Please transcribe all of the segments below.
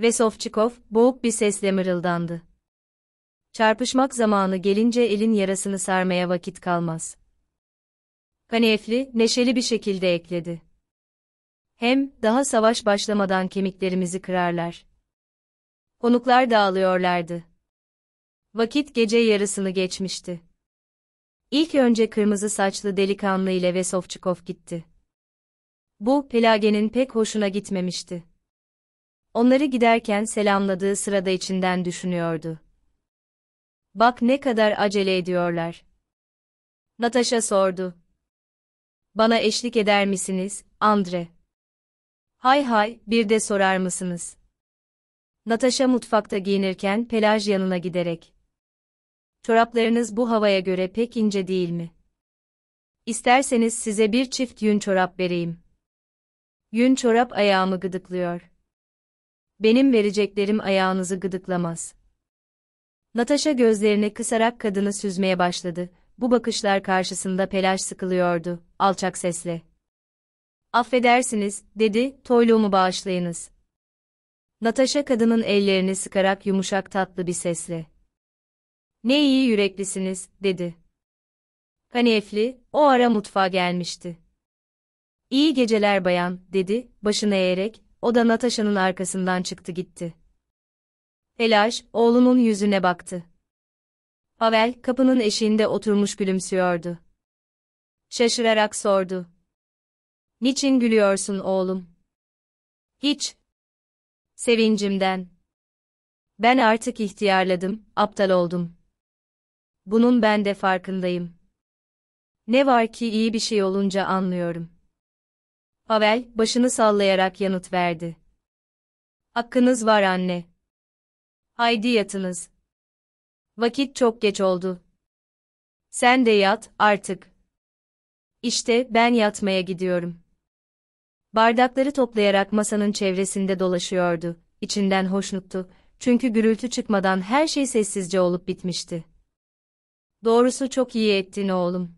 ve Sofçikov boğuk bir sesle mırıldandı. Çarpışmak zamanı gelince elin yarasını sarmaya vakit kalmaz. Kanefli, neşeli bir şekilde ekledi. Hem, daha savaş başlamadan kemiklerimizi kırarlar. Konuklar dağılıyorlardı. Vakit gece yarısını geçmişti. İlk önce kırmızı saçlı delikanlı ile Vesovçikov gitti. Bu, Pelage'nin pek hoşuna gitmemişti. Onları giderken selamladığı sırada içinden düşünüyordu. Bak ne kadar acele ediyorlar. Natasha sordu. Bana eşlik eder misiniz, Andre? Hay hay, bir de sorar mısınız? Natasha mutfakta giyinirken Pelaj yanına giderek. Çoraplarınız bu havaya göre pek ince değil mi? İsterseniz size bir çift yün çorap vereyim. Yün çorap ayağımı gıdıklıyor benim vereceklerim ayağınızı gıdıklamaz. Natasha gözlerini kısarak kadını süzmeye başladı, bu bakışlar karşısında Pelaş sıkılıyordu, alçak sesle. Affedersiniz, dedi, toyluğumu bağışlayınız. Natasha kadının ellerini sıkarak yumuşak tatlı bir sesle. Ne iyi yüreklisiniz, dedi. Kanefli, o ara mutfağa gelmişti. İyi geceler bayan, dedi, başını eğerek, o da Natasha'nın arkasından çıktı gitti. Elaş, oğlunun yüzüne baktı. Pavel, kapının eşiğinde oturmuş gülümsüyordu. Şaşırarak sordu. Niçin gülüyorsun oğlum? Hiç. Sevincimden. Ben artık ihtiyarladım, aptal oldum. Bunun ben de farkındayım. Ne var ki iyi bir şey olunca anlıyorum. Pavel, başını sallayarak yanıt verdi. Hakkınız var anne. Haydi yatınız. Vakit çok geç oldu. Sen de yat, artık. İşte, ben yatmaya gidiyorum. Bardakları toplayarak masanın çevresinde dolaşıyordu. İçinden hoşnuttu. Çünkü gürültü çıkmadan her şey sessizce olup bitmişti. Doğrusu çok iyi ettin oğlum.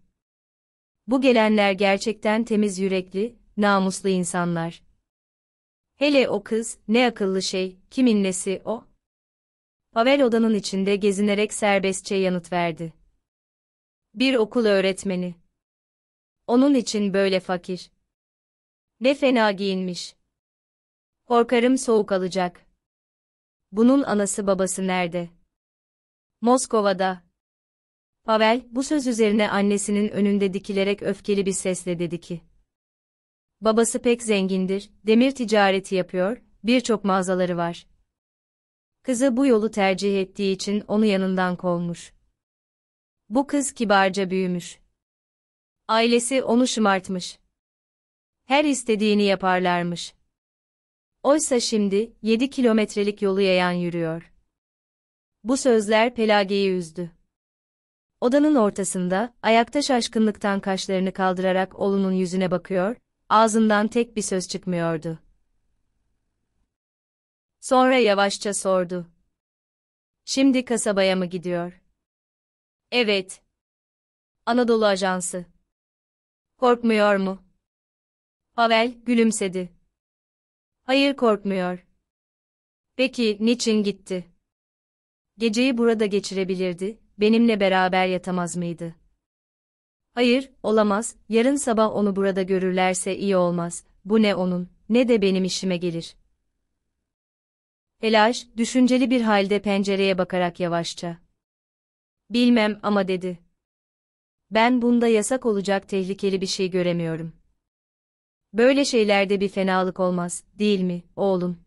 Bu gelenler gerçekten temiz yürekli, namuslu insanlar. Hele o kız, ne akıllı şey, kimin nesi o? Pavel odanın içinde gezinerek serbestçe yanıt verdi. Bir okul öğretmeni. Onun için böyle fakir. Ne fena giyinmiş. Korkarım soğuk alacak. Bunun anası babası nerede? Moskova'da. Pavel, bu söz üzerine annesinin önünde dikilerek öfkeli bir sesle dedi ki. Babası pek zengindir, demir ticareti yapıyor, birçok mağazaları var. Kızı bu yolu tercih ettiği için onu yanından kovmuş. Bu kız kibarca büyümüş. Ailesi onu şımartmış. Her istediğini yaparlarmış. Oysa şimdi, yedi kilometrelik yolu yayan yürüyor. Bu sözler Pelage'yi üzdü. Odanın ortasında, ayakta şaşkınlıktan kaşlarını kaldırarak oğlunun yüzüne bakıyor, Ağzından tek bir söz çıkmıyordu. Sonra yavaşça sordu. Şimdi kasabaya mı gidiyor? Evet. Anadolu Ajansı. Korkmuyor mu? Pavel gülümsedi. Hayır korkmuyor. Peki niçin gitti? Geceyi burada geçirebilirdi, benimle beraber yatamaz mıydı? Hayır, olamaz, yarın sabah onu burada görürlerse iyi olmaz, bu ne onun, ne de benim işime gelir. Elaş, düşünceli bir halde pencereye bakarak yavaşça. Bilmem ama dedi. Ben bunda yasak olacak tehlikeli bir şey göremiyorum. Böyle şeylerde bir fenalık olmaz, değil mi, oğlum?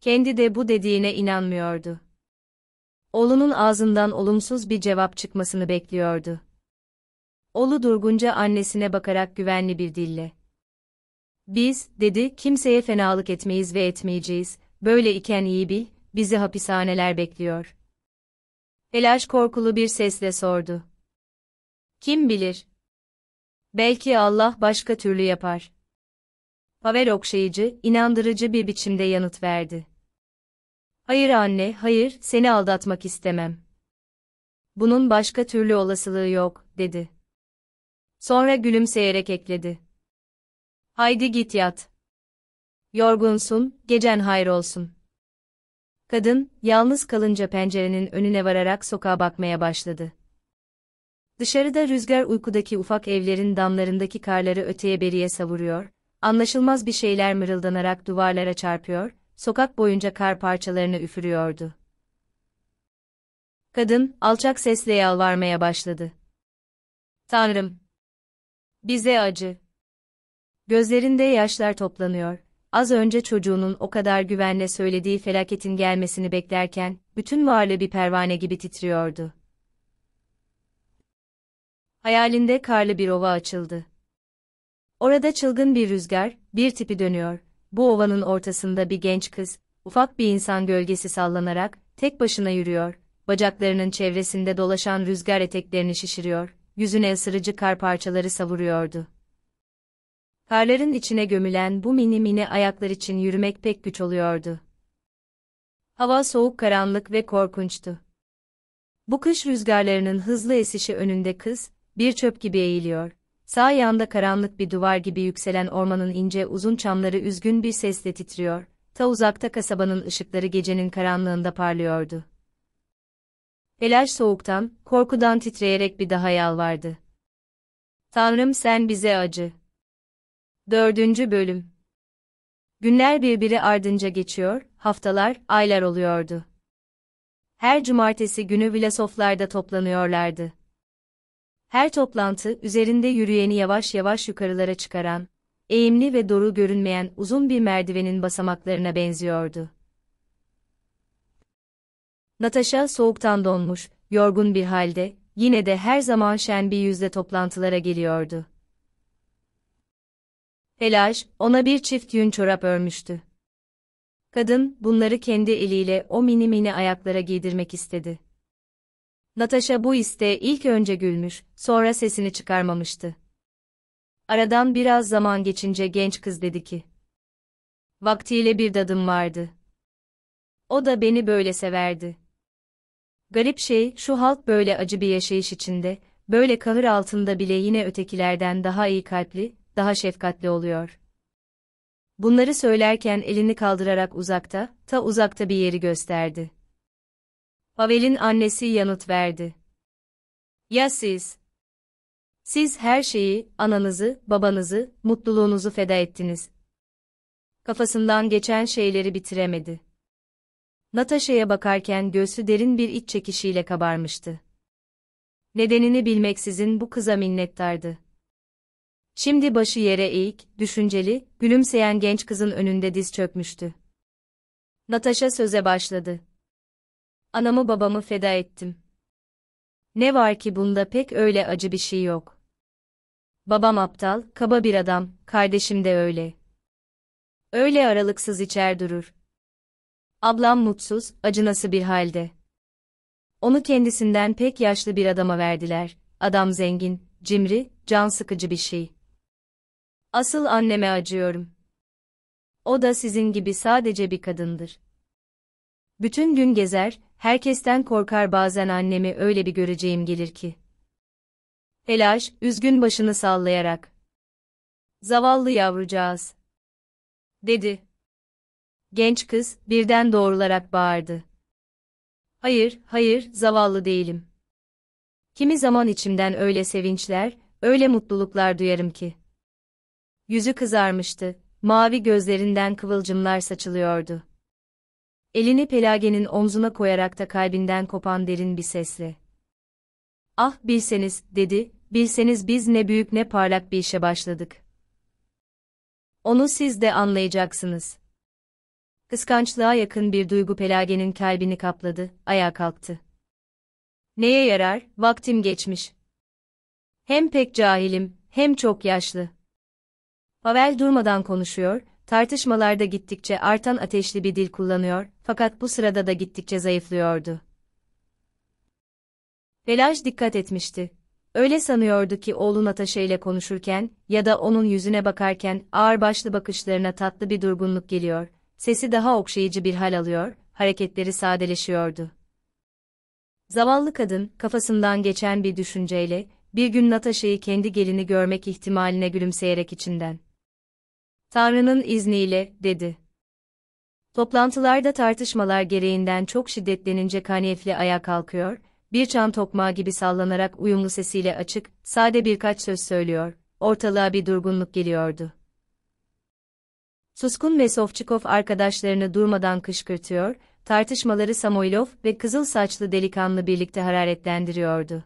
Kendi de bu dediğine inanmıyordu. Oğlunun ağzından olumsuz bir cevap çıkmasını bekliyordu. Oğlu durgunca annesine bakarak güvenli bir dille. Biz, dedi, kimseye fenalık etmeyiz ve etmeyeceğiz, böyle iken iyi bil, bizi hapishaneler bekliyor. Elaş korkulu bir sesle sordu. Kim bilir? Belki Allah başka türlü yapar. Pavel okşayıcı, inandırıcı bir biçimde yanıt verdi. Hayır anne, hayır, seni aldatmak istemem. Bunun başka türlü olasılığı yok, dedi. Sonra gülümseyerek ekledi. Haydi git yat. Yorgunsun, gecen hayır olsun. Kadın, yalnız kalınca pencerenin önüne vararak sokağa bakmaya başladı. Dışarıda rüzgar uykudaki ufak evlerin damlarındaki karları öteye beriye savuruyor, anlaşılmaz bir şeyler mırıldanarak duvarlara çarpıyor, sokak boyunca kar parçalarını üfürüyordu. Kadın, alçak sesle yalvarmaya başladı. Tanrım, bize acı. Gözlerinde yaşlar toplanıyor. Az önce çocuğunun o kadar güvenle söylediği felaketin gelmesini beklerken, bütün varlığı bir pervane gibi titriyordu. Hayalinde karlı bir ova açıldı. Orada çılgın bir rüzgar, bir tipi dönüyor. Bu ovanın ortasında bir genç kız, ufak bir insan gölgesi sallanarak, tek başına yürüyor. Bacaklarının çevresinde dolaşan rüzgar eteklerini şişiriyor yüzüne ısırıcı kar parçaları savuruyordu. Karların içine gömülen bu mini mini ayaklar için yürümek pek güç oluyordu. Hava soğuk karanlık ve korkunçtu. Bu kış rüzgarlarının hızlı esişi önünde kız, bir çöp gibi eğiliyor. Sağ yanda karanlık bir duvar gibi yükselen ormanın ince uzun çamları üzgün bir sesle titriyor. Ta uzakta kasabanın ışıkları gecenin karanlığında parlıyordu. Eller soğuktan, korkudan titreyerek bir daha yalvardı. Tanrım sen bize acı. Dördüncü bölüm Günler birbiri ardınca geçiyor, haftalar, aylar oluyordu. Her cumartesi günü Vlasoflar'da toplanıyorlardı. Her toplantı, üzerinde yürüyeni yavaş yavaş yukarılara çıkaran, eğimli ve doğru görünmeyen uzun bir merdivenin basamaklarına benziyordu. Natasha soğuktan donmuş, yorgun bir halde, yine de her zaman şen bir yüzle toplantılara geliyordu. Pelaj, ona bir çift yün çorap örmüştü. Kadın, bunları kendi eliyle o mini mini ayaklara giydirmek istedi. Natasha bu isteğe ilk önce gülmüş, sonra sesini çıkarmamıştı. Aradan biraz zaman geçince genç kız dedi ki. Vaktiyle bir dadım vardı. O da beni böyle severdi. Garip şey, şu halk böyle acı bir yaşayış içinde, böyle kahır altında bile yine ötekilerden daha iyi kalpli, daha şefkatli oluyor. Bunları söylerken elini kaldırarak uzakta, ta uzakta bir yeri gösterdi. Pavel'in annesi yanıt verdi. Ya siz? Siz her şeyi, ananızı, babanızı, mutluluğunuzu feda ettiniz. Kafasından geçen şeyleri bitiremedi. Natasha'ya bakarken göğsü derin bir iç çekişiyle kabarmıştı. Nedenini bilmeksizin bu kıza minnettardı. Şimdi başı yere eğik, düşünceli, gülümseyen genç kızın önünde diz çökmüştü. Natasha söze başladı. Anamı babamı feda ettim. Ne var ki bunda pek öyle acı bir şey yok. Babam aptal, kaba bir adam, kardeşim de öyle. Öyle aralıksız içer durur, Ablam mutsuz, acınası bir halde. Onu kendisinden pek yaşlı bir adama verdiler. Adam zengin, cimri, can sıkıcı bir şey. Asıl anneme acıyorum. O da sizin gibi sadece bir kadındır. Bütün gün gezer, herkesten korkar bazen annemi öyle bir göreceğim gelir ki. Telaş, üzgün başını sallayarak. Zavallı yavrucağız. Dedi. Genç kız birden doğrularak bağırdı. Hayır, hayır, zavallı değilim. Kimi zaman içimden öyle sevinçler, öyle mutluluklar duyarım ki. Yüzü kızarmıştı, mavi gözlerinden kıvılcımlar saçılıyordu. Elini Pelage'nin omzuna koyarak da kalbinden kopan derin bir sesle. Ah bilseniz, dedi, bilseniz biz ne büyük ne parlak bir işe başladık. Onu siz de anlayacaksınız. Kıskançlığa yakın bir duygu Pelage'nin kalbini kapladı, ayağa kalktı. Neye yarar, vaktim geçmiş. Hem pek cahilim, hem çok yaşlı. Pavel durmadan konuşuyor, tartışmalarda gittikçe artan ateşli bir dil kullanıyor, fakat bu sırada da gittikçe zayıflıyordu. Pelaj dikkat etmişti. Öyle sanıyordu ki oğlu Nataşa ile konuşurken ya da onun yüzüne bakarken ağır başlı bakışlarına tatlı bir durgunluk geliyor Sesi daha okşayıcı bir hal alıyor, hareketleri sadeleşiyordu. Zavallı kadın, kafasından geçen bir düşünceyle, bir gün Natasha'yı kendi gelini görmek ihtimaline gülümseyerek içinden. Tanrı'nın izniyle, dedi. Toplantılarda tartışmalar gereğinden çok şiddetlenince Kanyefli ayağa kalkıyor, bir çan tokmağı gibi sallanarak uyumlu sesiyle açık, sade birkaç söz söylüyor, ortalığa bir durgunluk geliyordu. Suskun ve Sovçikov arkadaşlarını durmadan kışkırtıyor, tartışmaları Samoylov ve kızıl saçlı delikanlı birlikte hararetlendiriyordu.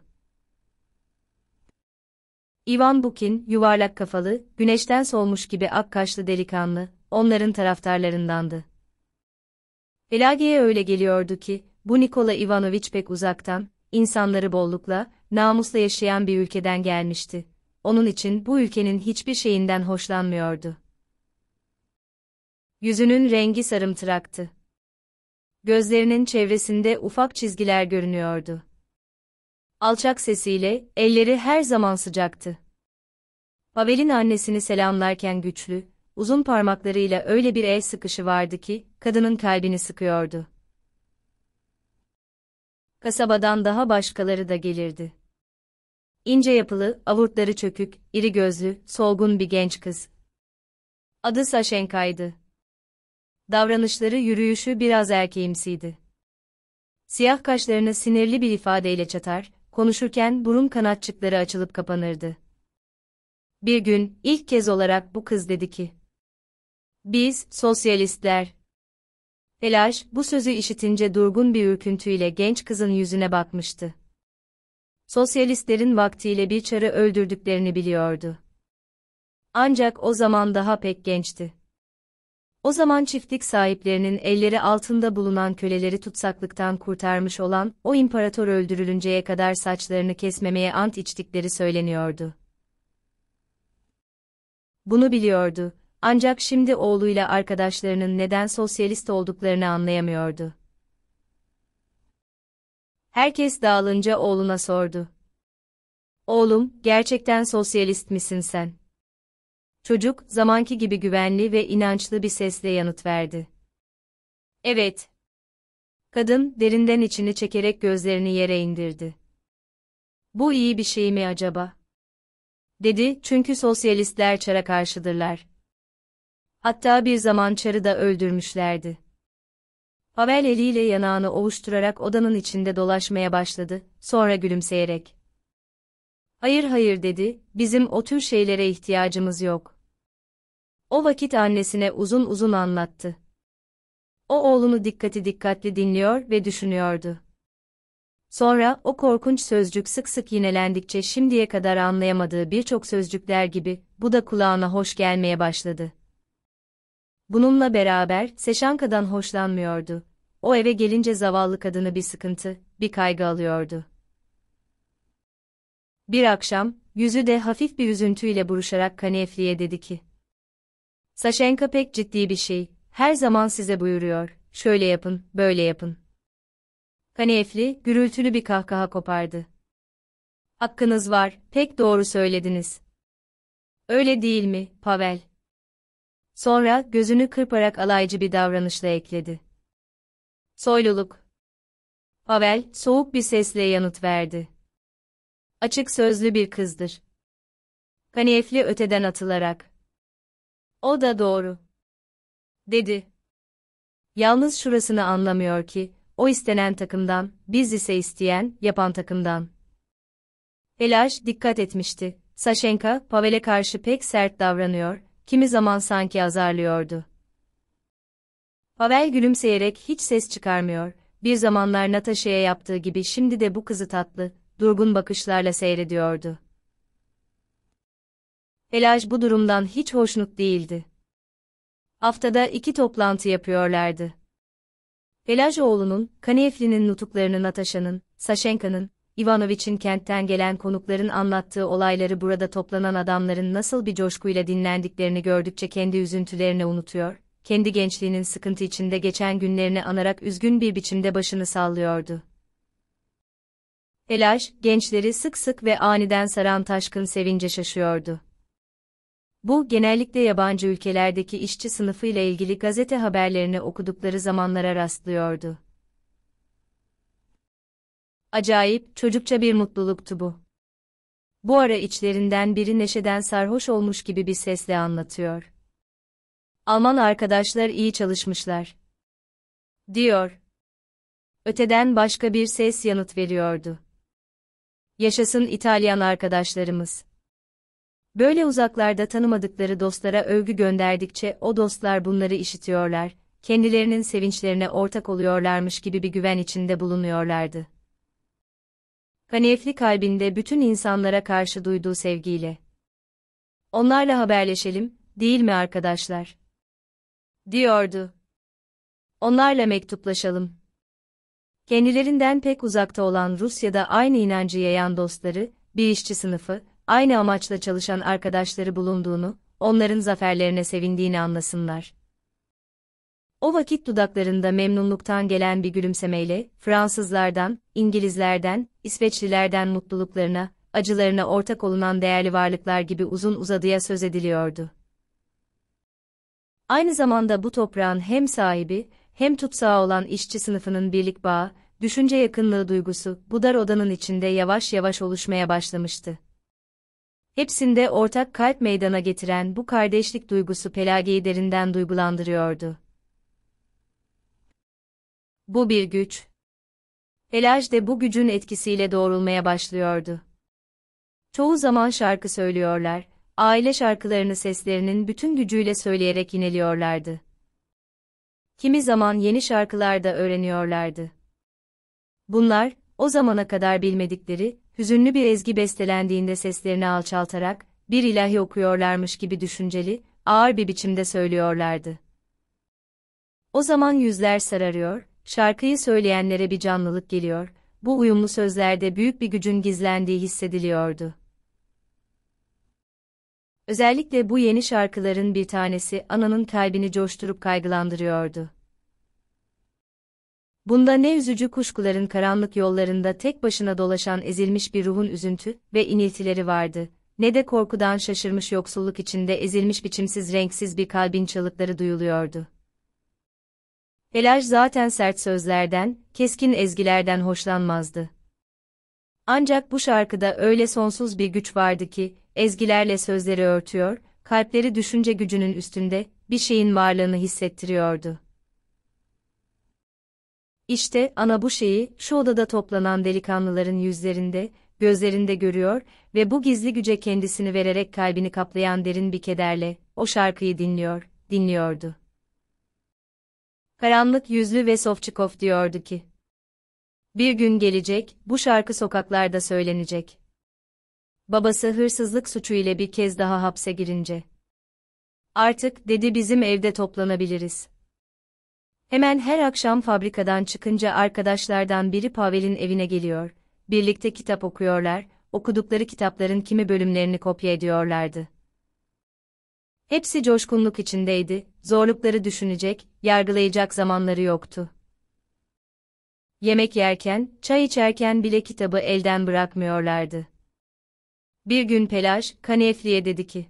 Ivan Bukin, yuvarlak kafalı, güneşten solmuş gibi ak kaşlı delikanlı, onların taraftarlarındandı. Pelagia'ya öyle geliyordu ki, bu Nikola Ivanoviç pek uzaktan, insanları bollukla, namusla yaşayan bir ülkeden gelmişti. Onun için bu ülkenin hiçbir şeyinden hoşlanmıyordu. Yüzünün rengi sarımtıraktı. Gözlerinin çevresinde ufak çizgiler görünüyordu. Alçak sesiyle, elleri her zaman sıcaktı. Pavel'in annesini selamlarken güçlü, uzun parmaklarıyla öyle bir el sıkışı vardı ki, kadının kalbini sıkıyordu. Kasabadan daha başkaları da gelirdi. İnce yapılı, avurtları çökük, iri gözlü, solgun bir genç kız. Adı Saşenka'ydı davranışları yürüyüşü biraz erkeğimsiydi. Siyah kaşlarını sinirli bir ifadeyle çatar, konuşurken burun kanatçıkları açılıp kapanırdı. Bir gün, ilk kez olarak bu kız dedi ki, Biz, sosyalistler. Elaş, bu sözü işitince durgun bir ürküntüyle genç kızın yüzüne bakmıştı. Sosyalistlerin vaktiyle bir çarı öldürdüklerini biliyordu. Ancak o zaman daha pek gençti. O zaman çiftlik sahiplerinin elleri altında bulunan köleleri tutsaklıktan kurtarmış olan o imparator öldürülünceye kadar saçlarını kesmemeye ant içtikleri söyleniyordu. Bunu biliyordu ancak şimdi oğluyla arkadaşlarının neden sosyalist olduklarını anlayamıyordu. Herkes dağılınca oğluna sordu. Oğlum, gerçekten sosyalist misin sen? Çocuk, zamanki gibi güvenli ve inançlı bir sesle yanıt verdi. Evet. Kadın, derinden içini çekerek gözlerini yere indirdi. Bu iyi bir şey mi acaba? Dedi, çünkü sosyalistler çara karşıdırlar. Hatta bir zaman çarı da öldürmüşlerdi. Pavel eliyle yanağını ovuşturarak odanın içinde dolaşmaya başladı, sonra gülümseyerek. Hayır hayır dedi, bizim o tür şeylere ihtiyacımız yok. O vakit annesine uzun uzun anlattı. O oğlunu dikkati dikkatli dinliyor ve düşünüyordu. Sonra o korkunç sözcük sık sık yinelendikçe şimdiye kadar anlayamadığı birçok sözcükler gibi bu da kulağına hoş gelmeye başladı. Bununla beraber Seşanka'dan hoşlanmıyordu. O eve gelince zavallı kadını bir sıkıntı, bir kaygı alıyordu. Bir akşam, yüzü de hafif bir üzüntüyle buruşarak Kanefli'ye dedi ki, Saşenka pek ciddi bir şey. Her zaman size buyuruyor. Şöyle yapın, böyle yapın. Kanefli, gürültülü bir kahkaha kopardı. Hakkınız var, pek doğru söylediniz. Öyle değil mi, Pavel? Sonra gözünü kırparak alaycı bir davranışla ekledi. Soyluluk. Pavel, soğuk bir sesle yanıt verdi. Açık sözlü bir kızdır. Kaniyefli öteden atılarak. O da doğru. Dedi. Yalnız şurasını anlamıyor ki, o istenen takımdan, biz ise isteyen, yapan takımdan. Elaj dikkat etmişti. Saşenka, Pavel'e karşı pek sert davranıyor, kimi zaman sanki azarlıyordu. Pavel gülümseyerek hiç ses çıkarmıyor, bir zamanlar Natasha'ya yaptığı gibi şimdi de bu kızı tatlı, durgun bakışlarla seyrediyordu. Elaj bu durumdan hiç hoşnut değildi. Haftada iki toplantı yapıyorlardı. Elaj oğlunun, Kanefli'nin nutuklarını Natasha'nın, Sashenka'nın, Ivanoviç'in kentten gelen konukların anlattığı olayları burada toplanan adamların nasıl bir coşkuyla dinlendiklerini gördükçe kendi üzüntülerini unutuyor, kendi gençliğinin sıkıntı içinde geçen günlerini anarak üzgün bir biçimde başını sallıyordu. Elaj, gençleri sık sık ve aniden saran taşkın sevince şaşıyordu. Bu genellikle yabancı ülkelerdeki işçi sınıfı ile ilgili gazete haberlerini okudukları zamanlara rastlıyordu. Acayip, çocukça bir mutluluktu bu. Bu ara içlerinden biri neşeden sarhoş olmuş gibi bir sesle anlatıyor. Alman arkadaşlar iyi çalışmışlar. Diyor. Öteden başka bir ses yanıt veriyordu. Yaşasın İtalyan arkadaşlarımız. Böyle uzaklarda tanımadıkları dostlara övgü gönderdikçe o dostlar bunları işitiyorlar, kendilerinin sevinçlerine ortak oluyorlarmış gibi bir güven içinde bulunuyorlardı. Hanefli kalbinde bütün insanlara karşı duyduğu sevgiyle. Onlarla haberleşelim, değil mi arkadaşlar? Diyordu. Onlarla mektuplaşalım. Kendilerinden pek uzakta olan Rusya'da aynı inancı yayan dostları, bir işçi sınıfı, aynı amaçla çalışan arkadaşları bulunduğunu, onların zaferlerine sevindiğini anlasınlar. O vakit dudaklarında memnunluktan gelen bir gülümsemeyle, Fransızlardan, İngilizlerden, İsveçlilerden mutluluklarına, acılarına ortak olunan değerli varlıklar gibi uzun uzadıya söz ediliyordu. Aynı zamanda bu toprağın hem sahibi, hem tutsağı olan işçi sınıfının birlik bağı, düşünce yakınlığı duygusu, bu dar odanın içinde yavaş yavaş oluşmaya başlamıştı. Hepsinde ortak kalp meydana getiren bu kardeşlik duygusu Pelagi'yi derinden duygulandırıyordu. Bu bir güç. Pelaj de bu gücün etkisiyle doğrulmaya başlıyordu. Çoğu zaman şarkı söylüyorlar, aile şarkılarını seslerinin bütün gücüyle söyleyerek ineliyorlardı. Kimi zaman yeni şarkılar da öğreniyorlardı. Bunlar, o zamana kadar bilmedikleri, hüzünlü bir ezgi bestelendiğinde seslerini alçaltarak, bir ilahi okuyorlarmış gibi düşünceli, ağır bir biçimde söylüyorlardı. O zaman yüzler sararıyor, şarkıyı söyleyenlere bir canlılık geliyor, bu uyumlu sözlerde büyük bir gücün gizlendiği hissediliyordu. Özellikle bu yeni şarkıların bir tanesi ananın kalbini coşturup kaygılandırıyordu. Bunda ne üzücü kuşkuların karanlık yollarında tek başına dolaşan ezilmiş bir ruhun üzüntü ve iniltileri vardı, ne de korkudan şaşırmış yoksulluk içinde ezilmiş biçimsiz renksiz bir kalbin çalıkları duyuluyordu. Elaj zaten sert sözlerden, keskin ezgilerden hoşlanmazdı. Ancak bu şarkıda öyle sonsuz bir güç vardı ki, ezgilerle sözleri örtüyor, kalpleri düşünce gücünün üstünde, bir şeyin varlığını hissettiriyordu. İşte ana bu şeyi şu odada toplanan delikanlıların yüzlerinde, gözlerinde görüyor ve bu gizli güce kendisini vererek kalbini kaplayan derin bir kederle o şarkıyı dinliyor, dinliyordu. Karanlık yüzlü ve Sofçikov diyordu ki, bir gün gelecek, bu şarkı sokaklarda söylenecek. Babası hırsızlık suçu ile bir kez daha hapse girince. Artık dedi bizim evde toplanabiliriz. Hemen her akşam fabrikadan çıkınca arkadaşlardan biri Pavel'in evine geliyor. Birlikte kitap okuyorlar, okudukları kitapların kimi bölümlerini kopya ediyorlardı. Hepsi coşkunluk içindeydi, zorlukları düşünecek, yargılayacak zamanları yoktu. Yemek yerken, çay içerken bile kitabı elden bırakmıyorlardı. Bir gün Pelaj, Kanefli'ye dedi ki,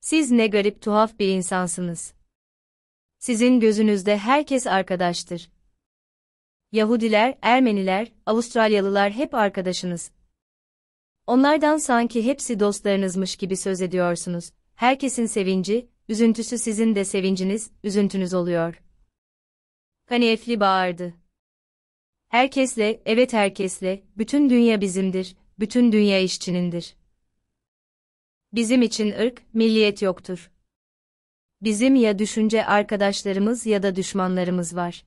''Siz ne garip tuhaf bir insansınız.'' Sizin gözünüzde herkes arkadaştır. Yahudiler, Ermeniler, Avustralyalılar hep arkadaşınız. Onlardan sanki hepsi dostlarınızmış gibi söz ediyorsunuz. Herkesin sevinci, üzüntüsü sizin de sevinciniz, üzüntünüz oluyor. Kanefli bağırdı. Herkesle, evet herkesle, bütün dünya bizimdir, bütün dünya işçinindir. Bizim için ırk, milliyet yoktur. Bizim ya düşünce arkadaşlarımız ya da düşmanlarımız var.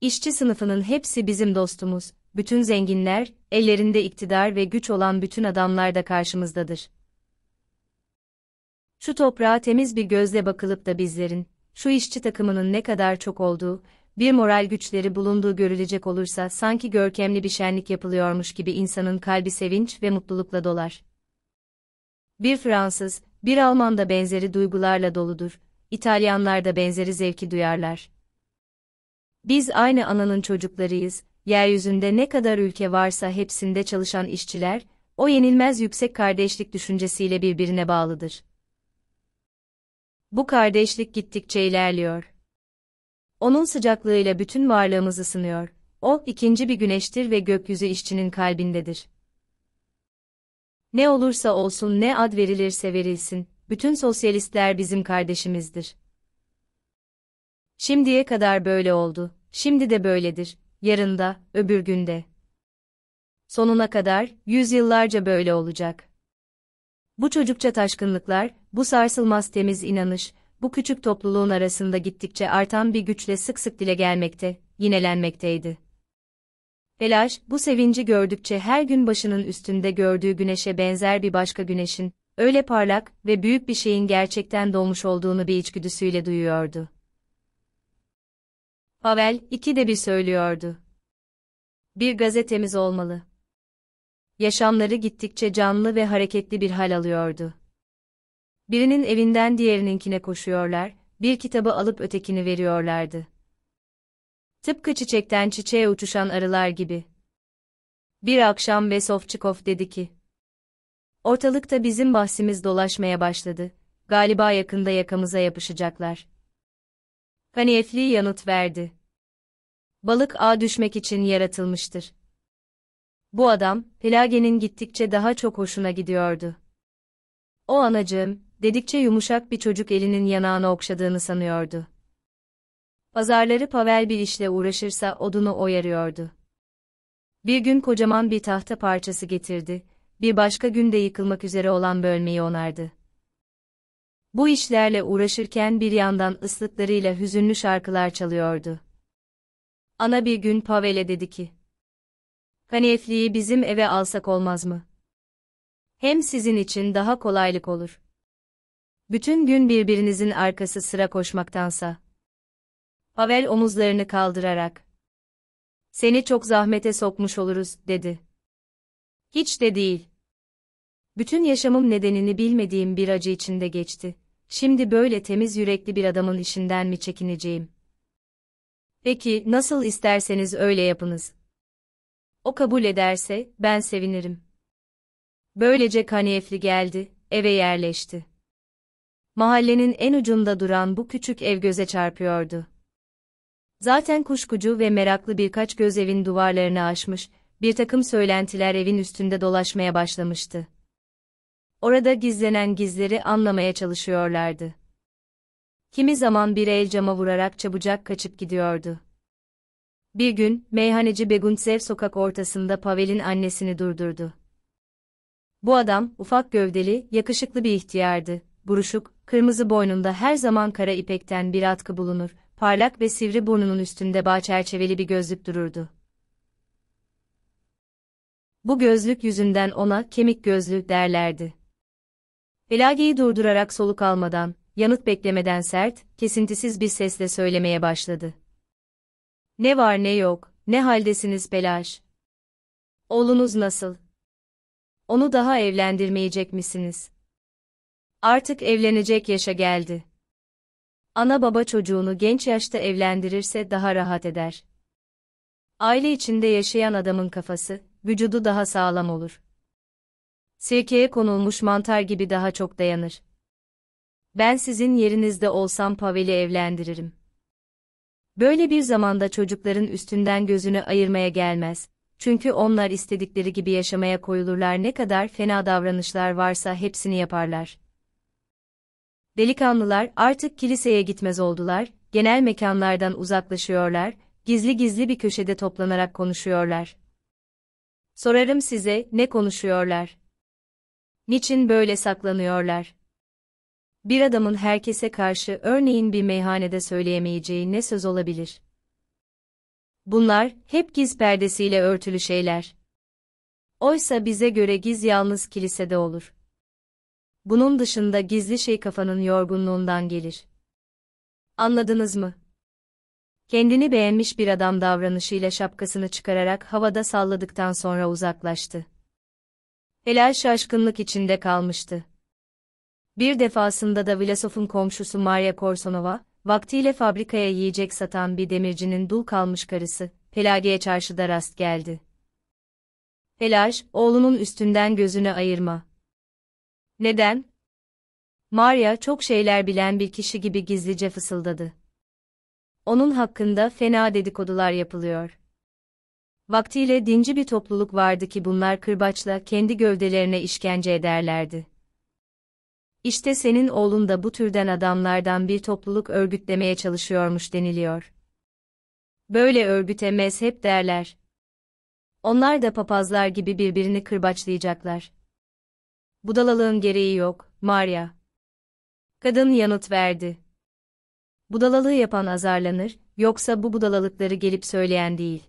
İşçi sınıfının hepsi bizim dostumuz, bütün zenginler, ellerinde iktidar ve güç olan bütün adamlar da karşımızdadır. Şu toprağa temiz bir gözle bakılıp da bizlerin, şu işçi takımının ne kadar çok olduğu, bir moral güçleri bulunduğu görülecek olursa sanki görkemli bir şenlik yapılıyormuş gibi insanın kalbi sevinç ve mutlulukla dolar. Bir Fransız, bir Alman da benzeri duygularla doludur, İtalyanlar da benzeri zevki duyarlar. Biz aynı ananın çocuklarıyız, yeryüzünde ne kadar ülke varsa hepsinde çalışan işçiler, o yenilmez yüksek kardeşlik düşüncesiyle birbirine bağlıdır. Bu kardeşlik gittikçe ilerliyor. Onun sıcaklığıyla bütün varlığımız ısınıyor. O, ikinci bir güneştir ve gökyüzü işçinin kalbindedir. Ne olursa olsun ne ad verilirse verilsin, bütün sosyalistler bizim kardeşimizdir. Şimdiye kadar böyle oldu, şimdi de böyledir, yarın da, öbür günde. Sonuna kadar, yüzyıllarca böyle olacak. Bu çocukça taşkınlıklar, bu sarsılmaz temiz inanış, bu küçük topluluğun arasında gittikçe artan bir güçle sık sık dile gelmekte, yinelenmekteydi. Elaş, bu sevinci gördükçe her gün başının üstünde gördüğü güneşe benzer bir başka güneşin, öyle parlak ve büyük bir şeyin gerçekten dolmuş olduğunu bir içgüdüsüyle duyuyordu. Pavel, iki de bir söylüyordu. Bir gazetemiz olmalı. Yaşamları gittikçe canlı ve hareketli bir hal alıyordu. Birinin evinden diğerininkine koşuyorlar, bir kitabı alıp ötekini veriyorlardı. Tıpkı çiçekten çiçeğe uçuşan arılar gibi. Bir akşam Vesovçikov dedi ki. Ortalıkta bizim bahsimiz dolaşmaya başladı. Galiba yakında yakamıza yapışacaklar. Haniyefli yanıt verdi. Balık ağ düşmek için yaratılmıştır. Bu adam, Pelage'nin gittikçe daha çok hoşuna gidiyordu. O anacığım, dedikçe yumuşak bir çocuk elinin yanağını okşadığını sanıyordu. Pazarları Pavel bir işle uğraşırsa odunu oyarıyordu. Bir gün kocaman bir tahta parçası getirdi, bir başka günde yıkılmak üzere olan bölmeyi onardı. Bu işlerle uğraşırken bir yandan ıslıklarıyla hüzünlü şarkılar çalıyordu. Ana bir gün Pavel'e dedi ki, Kanefli'yi bizim eve alsak olmaz mı? Hem sizin için daha kolaylık olur. Bütün gün birbirinizin arkası sıra koşmaktansa. Pavel omuzlarını kaldırarak. Seni çok zahmete sokmuş oluruz, dedi. Hiç de değil. Bütün yaşamım nedenini bilmediğim bir acı içinde geçti. Şimdi böyle temiz yürekli bir adamın işinden mi çekineceğim? Peki, nasıl isterseniz öyle yapınız. O kabul ederse, ben sevinirim. Böylece Kaniyefli geldi, eve yerleşti. Mahallenin en ucunda duran bu küçük ev göze çarpıyordu. Zaten kuşkucu ve meraklı birkaç göz evin duvarlarını aşmış, bir takım söylentiler evin üstünde dolaşmaya başlamıştı. Orada gizlenen gizleri anlamaya çalışıyorlardı. Kimi zaman bir el cama vurarak çabucak kaçıp gidiyordu. Bir gün, meyhaneci Beguntsev sokak ortasında Pavel'in annesini durdurdu. Bu adam, ufak gövdeli, yakışıklı bir ihtiyardı, buruşuk, kırmızı boynunda her zaman kara ipekten bir atkı bulunur, parlak ve sivri burnunun üstünde bağ çerçeveli bir gözlük dururdu. Bu gözlük yüzünden ona kemik gözlük derlerdi. Belageyi durdurarak soluk almadan, yanıt beklemeden sert, kesintisiz bir sesle söylemeye başladı. Ne var ne yok, ne haldesiniz Belaj? Oğlunuz nasıl? Onu daha evlendirmeyecek misiniz? Artık evlenecek yaşa geldi. Ana baba çocuğunu genç yaşta evlendirirse daha rahat eder. Aile içinde yaşayan adamın kafası, vücudu daha sağlam olur. Sirkeye konulmuş mantar gibi daha çok dayanır. Ben sizin yerinizde olsam Pavel'i evlendiririm. Böyle bir zamanda çocukların üstünden gözünü ayırmaya gelmez. Çünkü onlar istedikleri gibi yaşamaya koyulurlar ne kadar fena davranışlar varsa hepsini yaparlar. Delikanlılar artık kiliseye gitmez oldular, genel mekanlardan uzaklaşıyorlar, gizli gizli bir köşede toplanarak konuşuyorlar. Sorarım size, ne konuşuyorlar? Niçin böyle saklanıyorlar? Bir adamın herkese karşı örneğin bir meyhanede söyleyemeyeceği ne söz olabilir? Bunlar hep giz perdesiyle örtülü şeyler. Oysa bize göre giz yalnız kilisede olur bunun dışında gizli şey kafanın yorgunluğundan gelir. Anladınız mı? Kendini beğenmiş bir adam davranışıyla şapkasını çıkararak havada salladıktan sonra uzaklaştı. Helal şaşkınlık içinde kalmıştı. Bir defasında da Vlasov'un komşusu Maria Korsonova, vaktiyle fabrikaya yiyecek satan bir demircinin dul kalmış karısı, Pelagiye çarşıda rast geldi. Pelaj, oğlunun üstünden gözünü ayırma, neden? Maria çok şeyler bilen bir kişi gibi gizlice fısıldadı. Onun hakkında fena dedikodular yapılıyor. Vaktiyle dinci bir topluluk vardı ki bunlar kırbaçla kendi gövdelerine işkence ederlerdi. İşte senin oğlun da bu türden adamlardan bir topluluk örgütlemeye çalışıyormuş deniliyor. Böyle örgüte mezhep derler. Onlar da papazlar gibi birbirini kırbaçlayacaklar. Budalalığın gereği yok, Maria. Kadın yanıt verdi. Budalalığı yapan azarlanır, yoksa bu budalalıkları gelip söyleyen değil.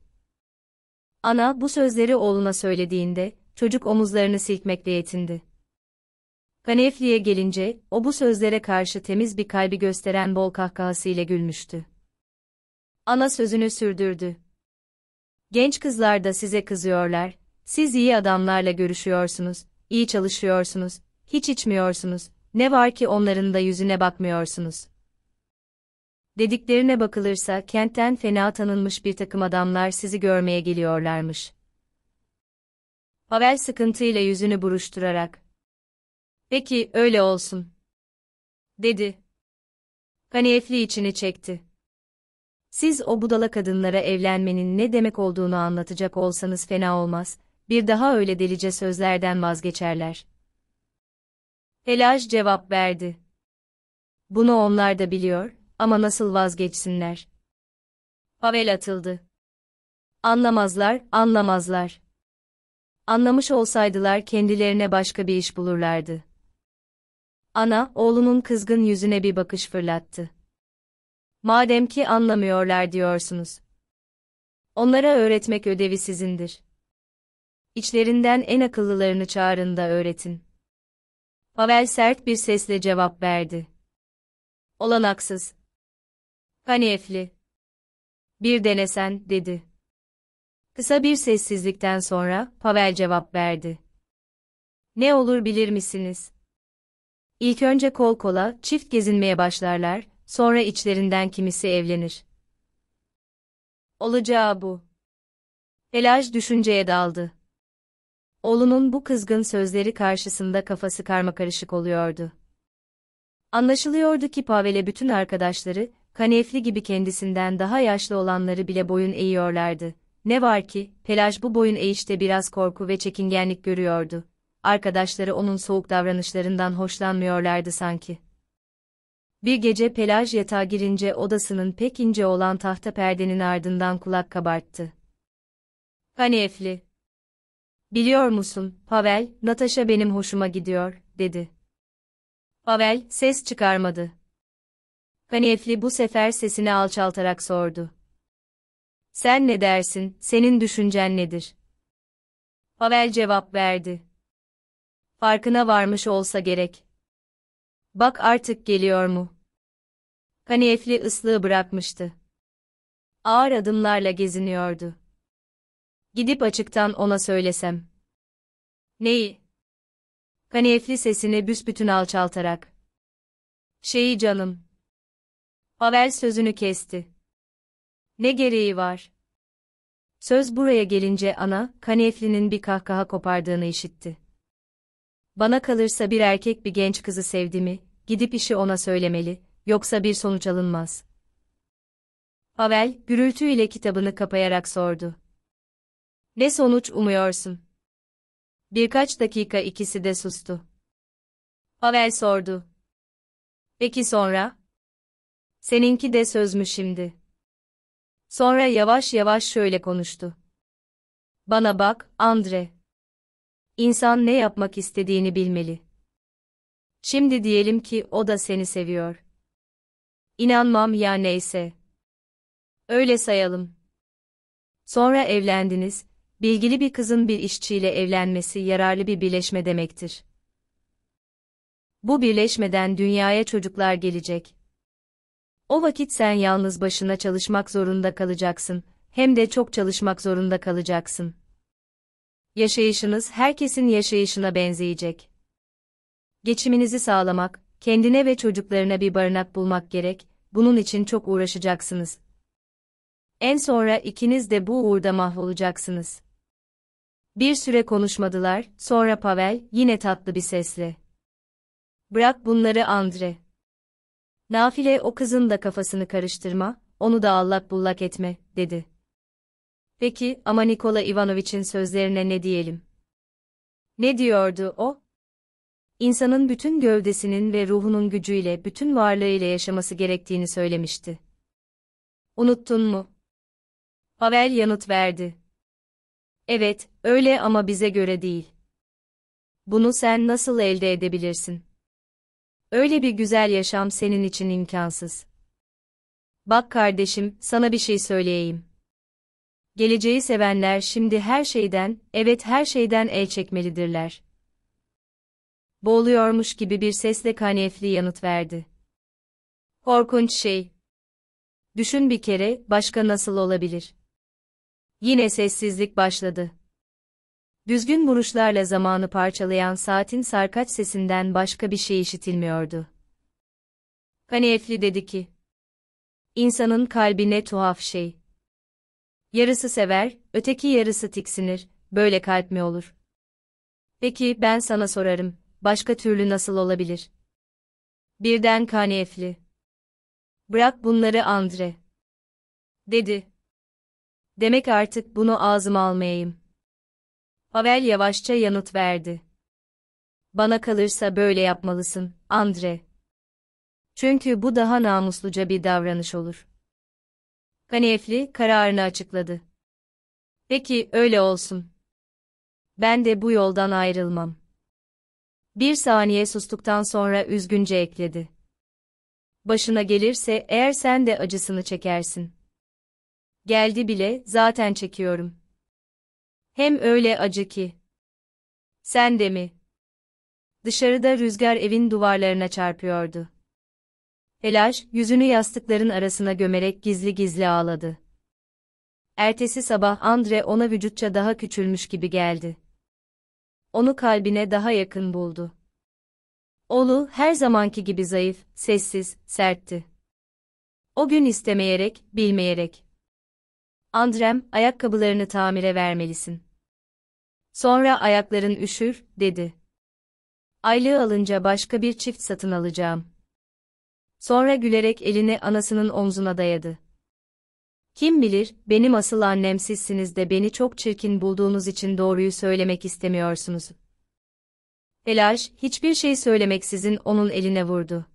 Ana bu sözleri oğluna söylediğinde, çocuk omuzlarını silkmekle yetindi. Kanefli'ye gelince, o bu sözlere karşı temiz bir kalbi gösteren bol kahkahasıyla gülmüştü. Ana sözünü sürdürdü. Genç kızlar da size kızıyorlar, siz iyi adamlarla görüşüyorsunuz, iyi çalışıyorsunuz, hiç içmiyorsunuz, ne var ki onların da yüzüne bakmıyorsunuz. Dediklerine bakılırsa kentten fena tanınmış bir takım adamlar sizi görmeye geliyorlarmış. Pavel sıkıntıyla yüzünü buruşturarak. Peki, öyle olsun. Dedi. Kaniyefli içini çekti. Siz o budala kadınlara evlenmenin ne demek olduğunu anlatacak olsanız fena olmaz, bir daha öyle delice sözlerden vazgeçerler. Elaj cevap verdi. Bunu onlar da biliyor ama nasıl vazgeçsinler? Pavel atıldı. Anlamazlar, anlamazlar. Anlamış olsaydılar kendilerine başka bir iş bulurlardı. Ana, oğlunun kızgın yüzüne bir bakış fırlattı. Madem ki anlamıyorlar diyorsunuz. Onlara öğretmek ödevi sizindir. İçlerinden en akıllılarını çağırın da öğretin. Pavel sert bir sesle cevap verdi. Olanaksız. Kanefli. Bir denesen, dedi. Kısa bir sessizlikten sonra Pavel cevap verdi. Ne olur bilir misiniz? İlk önce kol kola, çift gezinmeye başlarlar, sonra içlerinden kimisi evlenir. Olacağı bu. Elaj düşünceye daldı. Oğlunun bu kızgın sözleri karşısında kafası karmakarışık oluyordu. Anlaşılıyordu ki Pavel'e bütün arkadaşları, Kanefli gibi kendisinden daha yaşlı olanları bile boyun eğiyorlardı. Ne var ki, Pelaj bu boyun eğişte biraz korku ve çekingenlik görüyordu. Arkadaşları onun soğuk davranışlarından hoşlanmıyorlardı sanki. Bir gece Pelaj yatağa girince odasının pek ince olan tahta perdenin ardından kulak kabarttı. Kanefli Biliyor musun, Pavel, Natasha benim hoşuma gidiyor, dedi. Pavel, ses çıkarmadı. Kaniyefli bu sefer sesini alçaltarak sordu. Sen ne dersin, senin düşüncen nedir? Pavel cevap verdi. Farkına varmış olsa gerek. Bak artık geliyor mu? Kaniyefli ıslığı bırakmıştı. Ağır adımlarla geziniyordu. Gidip açıktan ona söylesem. Neyi? Kanefli sesini büsbütün alçaltarak. Şeyi canım. Pavel sözünü kesti. Ne gereği var? Söz buraya gelince ana, Kanefli'nin bir kahkaha kopardığını işitti. Bana kalırsa bir erkek bir genç kızı sevdi mi, gidip işi ona söylemeli, yoksa bir sonuç alınmaz. Pavel, gürültüyle kitabını kapayarak sordu. Ne sonuç umuyorsun? Birkaç dakika ikisi de sustu. Pavel sordu. Peki sonra? Seninki de söz mü şimdi? Sonra yavaş yavaş şöyle konuştu. Bana bak, Andre. İnsan ne yapmak istediğini bilmeli. Şimdi diyelim ki o da seni seviyor. İnanmam ya neyse. Öyle sayalım. Sonra evlendiniz, bilgili bir kızın bir işçiyle evlenmesi yararlı bir birleşme demektir. Bu birleşmeden dünyaya çocuklar gelecek. O vakit sen yalnız başına çalışmak zorunda kalacaksın, hem de çok çalışmak zorunda kalacaksın. Yaşayışınız herkesin yaşayışına benzeyecek. Geçiminizi sağlamak, kendine ve çocuklarına bir barınak bulmak gerek, bunun için çok uğraşacaksınız. En sonra ikiniz de bu uğurda mahvolacaksınız. Bir süre konuşmadılar, sonra Pavel, yine tatlı bir sesle. Bırak bunları Andre. Nafile o kızın da kafasını karıştırma, onu da allak bullak etme, dedi. Peki, ama Nikola Ivanoviç'in sözlerine ne diyelim? Ne diyordu o? İnsanın bütün gövdesinin ve ruhunun gücüyle, bütün varlığıyla yaşaması gerektiğini söylemişti. Unuttun mu? Pavel yanıt verdi. Evet, Öyle ama bize göre değil. Bunu sen nasıl elde edebilirsin? Öyle bir güzel yaşam senin için imkansız. Bak kardeşim, sana bir şey söyleyeyim. Geleceği sevenler şimdi her şeyden, evet her şeyden el çekmelidirler. Boğuluyormuş gibi bir sesle kanefli yanıt verdi. Korkunç şey. Düşün bir kere, başka nasıl olabilir? Yine sessizlik başladı. Düzgün vuruşlarla zamanı parçalayan saatin sarkaç sesinden başka bir şey işitilmiyordu. Kanefli dedi ki, İnsanın kalbi ne tuhaf şey. Yarısı sever, öteki yarısı tiksinir, böyle kalp mi olur? Peki ben sana sorarım, başka türlü nasıl olabilir? Birden Kanefli. Bırak bunları Andre. Dedi. Demek artık bunu ağzıma almayayım. Pavel yavaşça yanıt verdi. Bana kalırsa böyle yapmalısın, Andre. Çünkü bu daha namusluca bir davranış olur. Kanefli kararını açıkladı. Peki öyle olsun. Ben de bu yoldan ayrılmam. Bir saniye sustuktan sonra üzgünce ekledi. Başına gelirse eğer sen de acısını çekersin. Geldi bile, zaten çekiyorum. Hem öyle acı ki. Sen de mi? Dışarıda rüzgar evin duvarlarına çarpıyordu. Elaş, yüzünü yastıkların arasına gömerek gizli gizli ağladı. Ertesi sabah Andre ona vücutça daha küçülmüş gibi geldi. Onu kalbine daha yakın buldu. Oğlu her zamanki gibi zayıf, sessiz, sertti. O gün istemeyerek, bilmeyerek. Andrem, ayakkabılarını tamire vermelisin. Sonra ayakların üşür, dedi. Aylığı alınca başka bir çift satın alacağım. Sonra gülerek elini anasının omzuna dayadı. Kim bilir, benim asıl annem sizsiniz de beni çok çirkin bulduğunuz için doğruyu söylemek istemiyorsunuz. Elaş, hiçbir şey söylemeksizin onun eline vurdu.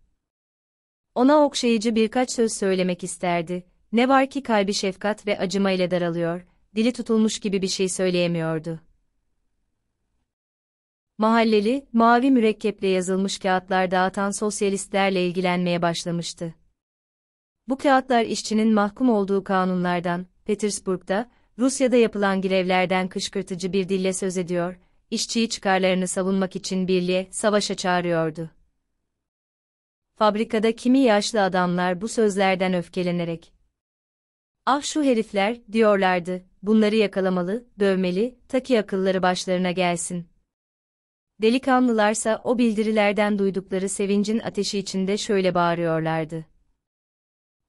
Ona okşayıcı birkaç söz söylemek isterdi, ne var ki kalbi şefkat ve acıma ile daralıyor, dili tutulmuş gibi bir şey söyleyemiyordu mahalleli, mavi mürekkeple yazılmış kağıtlar dağıtan sosyalistlerle ilgilenmeye başlamıştı. Bu kağıtlar işçinin mahkum olduğu kanunlardan, Petersburg'da, Rusya'da yapılan girevlerden kışkırtıcı bir dille söz ediyor, işçiyi çıkarlarını savunmak için birliğe, savaşa çağırıyordu. Fabrikada kimi yaşlı adamlar bu sözlerden öfkelenerek, Ah şu herifler, diyorlardı, bunları yakalamalı, dövmeli, ta ki akılları başlarına gelsin. Delikanlılarsa o bildirilerden duydukları sevincin ateşi içinde şöyle bağırıyorlardı.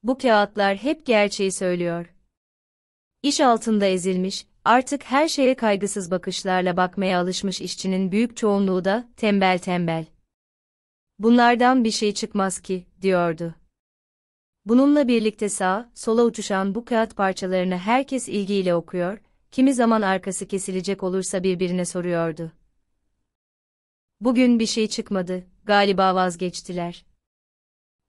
Bu kağıtlar hep gerçeği söylüyor. İş altında ezilmiş, artık her şeye kaygısız bakışlarla bakmaya alışmış işçinin büyük çoğunluğu da tembel tembel. Bunlardan bir şey çıkmaz ki, diyordu. Bununla birlikte sağ, sola uçuşan bu kağıt parçalarını herkes ilgiyle okuyor, kimi zaman arkası kesilecek olursa birbirine soruyordu. Bugün bir şey çıkmadı, galiba vazgeçtiler.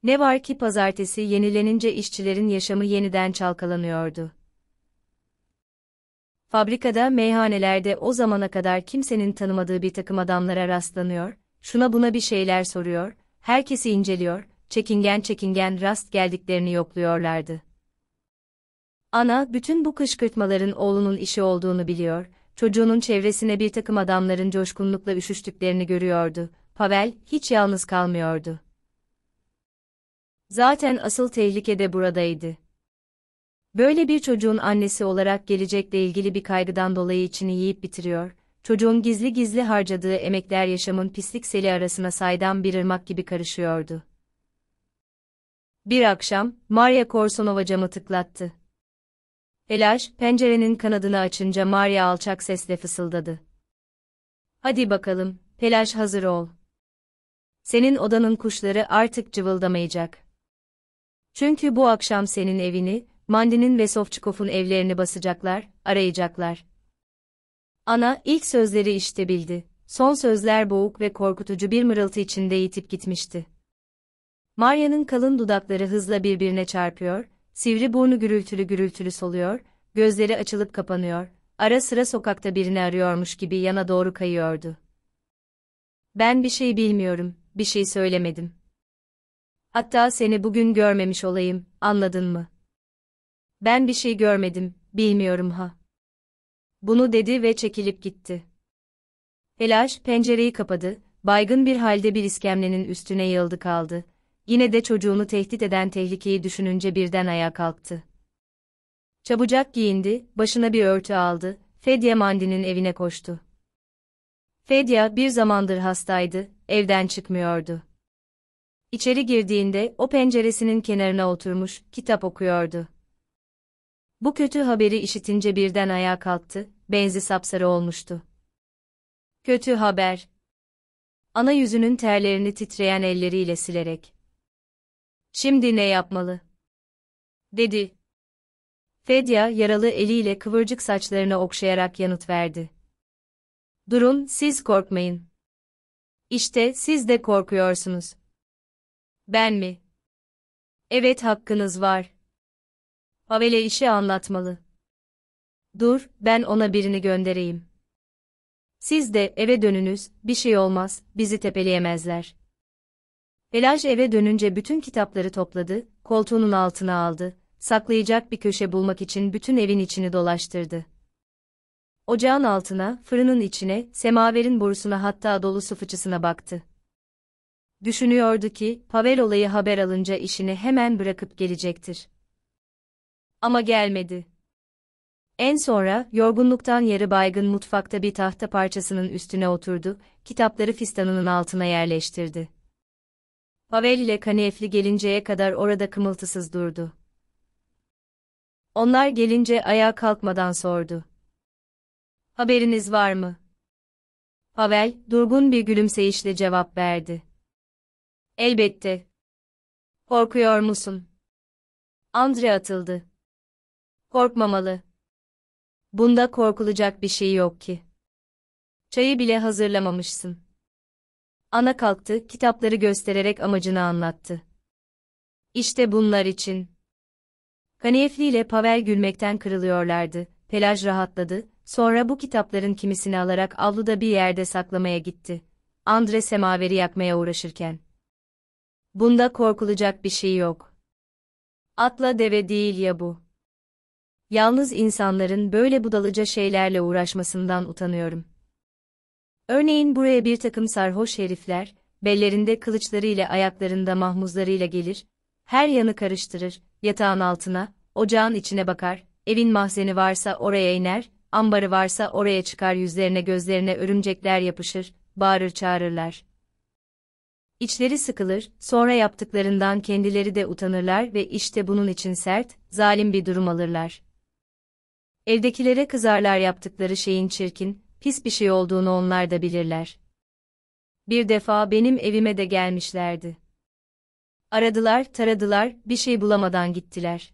Ne var ki pazartesi yenilenince işçilerin yaşamı yeniden çalkalanıyordu. Fabrikada, meyhanelerde o zamana kadar kimsenin tanımadığı bir takım adamlara rastlanıyor, şuna buna bir şeyler soruyor, herkesi inceliyor, çekingen çekingen rast geldiklerini yokluyorlardı. Ana, bütün bu kışkırtmaların oğlunun işi olduğunu biliyor, çocuğunun çevresine bir takım adamların coşkunlukla üşüştüklerini görüyordu. Pavel, hiç yalnız kalmıyordu. Zaten asıl tehlike de buradaydı. Böyle bir çocuğun annesi olarak gelecekle ilgili bir kaygıdan dolayı içini yiyip bitiriyor, çocuğun gizli gizli harcadığı emekler yaşamın pislik seli arasına saydam bir ırmak gibi karışıyordu. Bir akşam, Maria Korsunova camı tıklattı. Elaş, pencerenin kanadını açınca Maria alçak sesle fısıldadı. Hadi bakalım, Pelaş hazır ol. Senin odanın kuşları artık cıvıldamayacak. Çünkü bu akşam senin evini, Mandi'nin ve Sofçikov'un evlerini basacaklar, arayacaklar. Ana, ilk sözleri işte bildi. Son sözler boğuk ve korkutucu bir mırıltı içinde yitip gitmişti. Maria'nın kalın dudakları hızla birbirine çarpıyor, Sivri burnu gürültülü gürültülü soluyor, gözleri açılıp kapanıyor, ara sıra sokakta birini arıyormuş gibi yana doğru kayıyordu. Ben bir şey bilmiyorum, bir şey söylemedim. Hatta seni bugün görmemiş olayım, anladın mı? Ben bir şey görmedim, bilmiyorum ha. Bunu dedi ve çekilip gitti. Elaş pencereyi kapadı, baygın bir halde bir iskemlenin üstüne yıldı kaldı. Yine de çocuğunu tehdit eden tehlikeyi düşününce birden ayağa kalktı. Çabucak giyindi, başına bir örtü aldı, Fedya Mandi'nin evine koştu. Fedya bir zamandır hastaydı, evden çıkmıyordu. İçeri girdiğinde o penceresinin kenarına oturmuş, kitap okuyordu. Bu kötü haberi işitince birden ayağa kalktı, benzi sapsarı olmuştu. Kötü haber. Ana yüzünün terlerini titreyen elleriyle silerek. Şimdi ne yapmalı? Dedi. Fedya yaralı eliyle kıvırcık saçlarını okşayarak yanıt verdi. Durun, siz korkmayın. İşte siz de korkuyorsunuz. Ben mi? Evet hakkınız var. Pavele işi anlatmalı. Dur, ben ona birini göndereyim. Siz de eve dönünüz, bir şey olmaz, bizi tepeleyemezler. Elaj eve dönünce bütün kitapları topladı, koltuğunun altına aldı, saklayacak bir köşe bulmak için bütün evin içini dolaştırdı. Ocağın altına, fırının içine, semaverin borusuna hatta dolu su fıçısına baktı. Düşünüyordu ki, Pavel olayı haber alınca işini hemen bırakıp gelecektir. Ama gelmedi. En sonra, yorgunluktan yarı baygın mutfakta bir tahta parçasının üstüne oturdu, kitapları fistanının altına yerleştirdi. Pavel ile Kanefli gelinceye kadar orada kımıltısız durdu. Onlar gelince ayağa kalkmadan sordu. Haberiniz var mı? Pavel, durgun bir gülümseyişle cevap verdi. Elbette. Korkuyor musun? Andre atıldı. Korkmamalı. Bunda korkulacak bir şey yok ki. Çayı bile hazırlamamışsın ana kalktı, kitapları göstererek amacını anlattı. İşte bunlar için. Kaniyefli ile Pavel gülmekten kırılıyorlardı, Pelaj rahatladı, sonra bu kitapların kimisini alarak avluda bir yerde saklamaya gitti. Andre semaveri yakmaya uğraşırken. Bunda korkulacak bir şey yok. Atla deve değil ya bu. Yalnız insanların böyle budalıca şeylerle uğraşmasından utanıyorum.'' Örneğin buraya bir takım sarhoş herifler, bellerinde kılıçlarıyla ayaklarında mahmuzları ile gelir, her yanı karıştırır, yatağın altına, ocağın içine bakar, evin mahzeni varsa oraya iner, ambarı varsa oraya çıkar yüzlerine gözlerine örümcekler yapışır, bağırır çağırırlar. İçleri sıkılır, sonra yaptıklarından kendileri de utanırlar ve işte bunun için sert, zalim bir durum alırlar. Evdekilere kızarlar yaptıkları şeyin çirkin, Hiçbir şey olduğunu onlar da bilirler. Bir defa benim evime de gelmişlerdi. Aradılar, taradılar, bir şey bulamadan gittiler.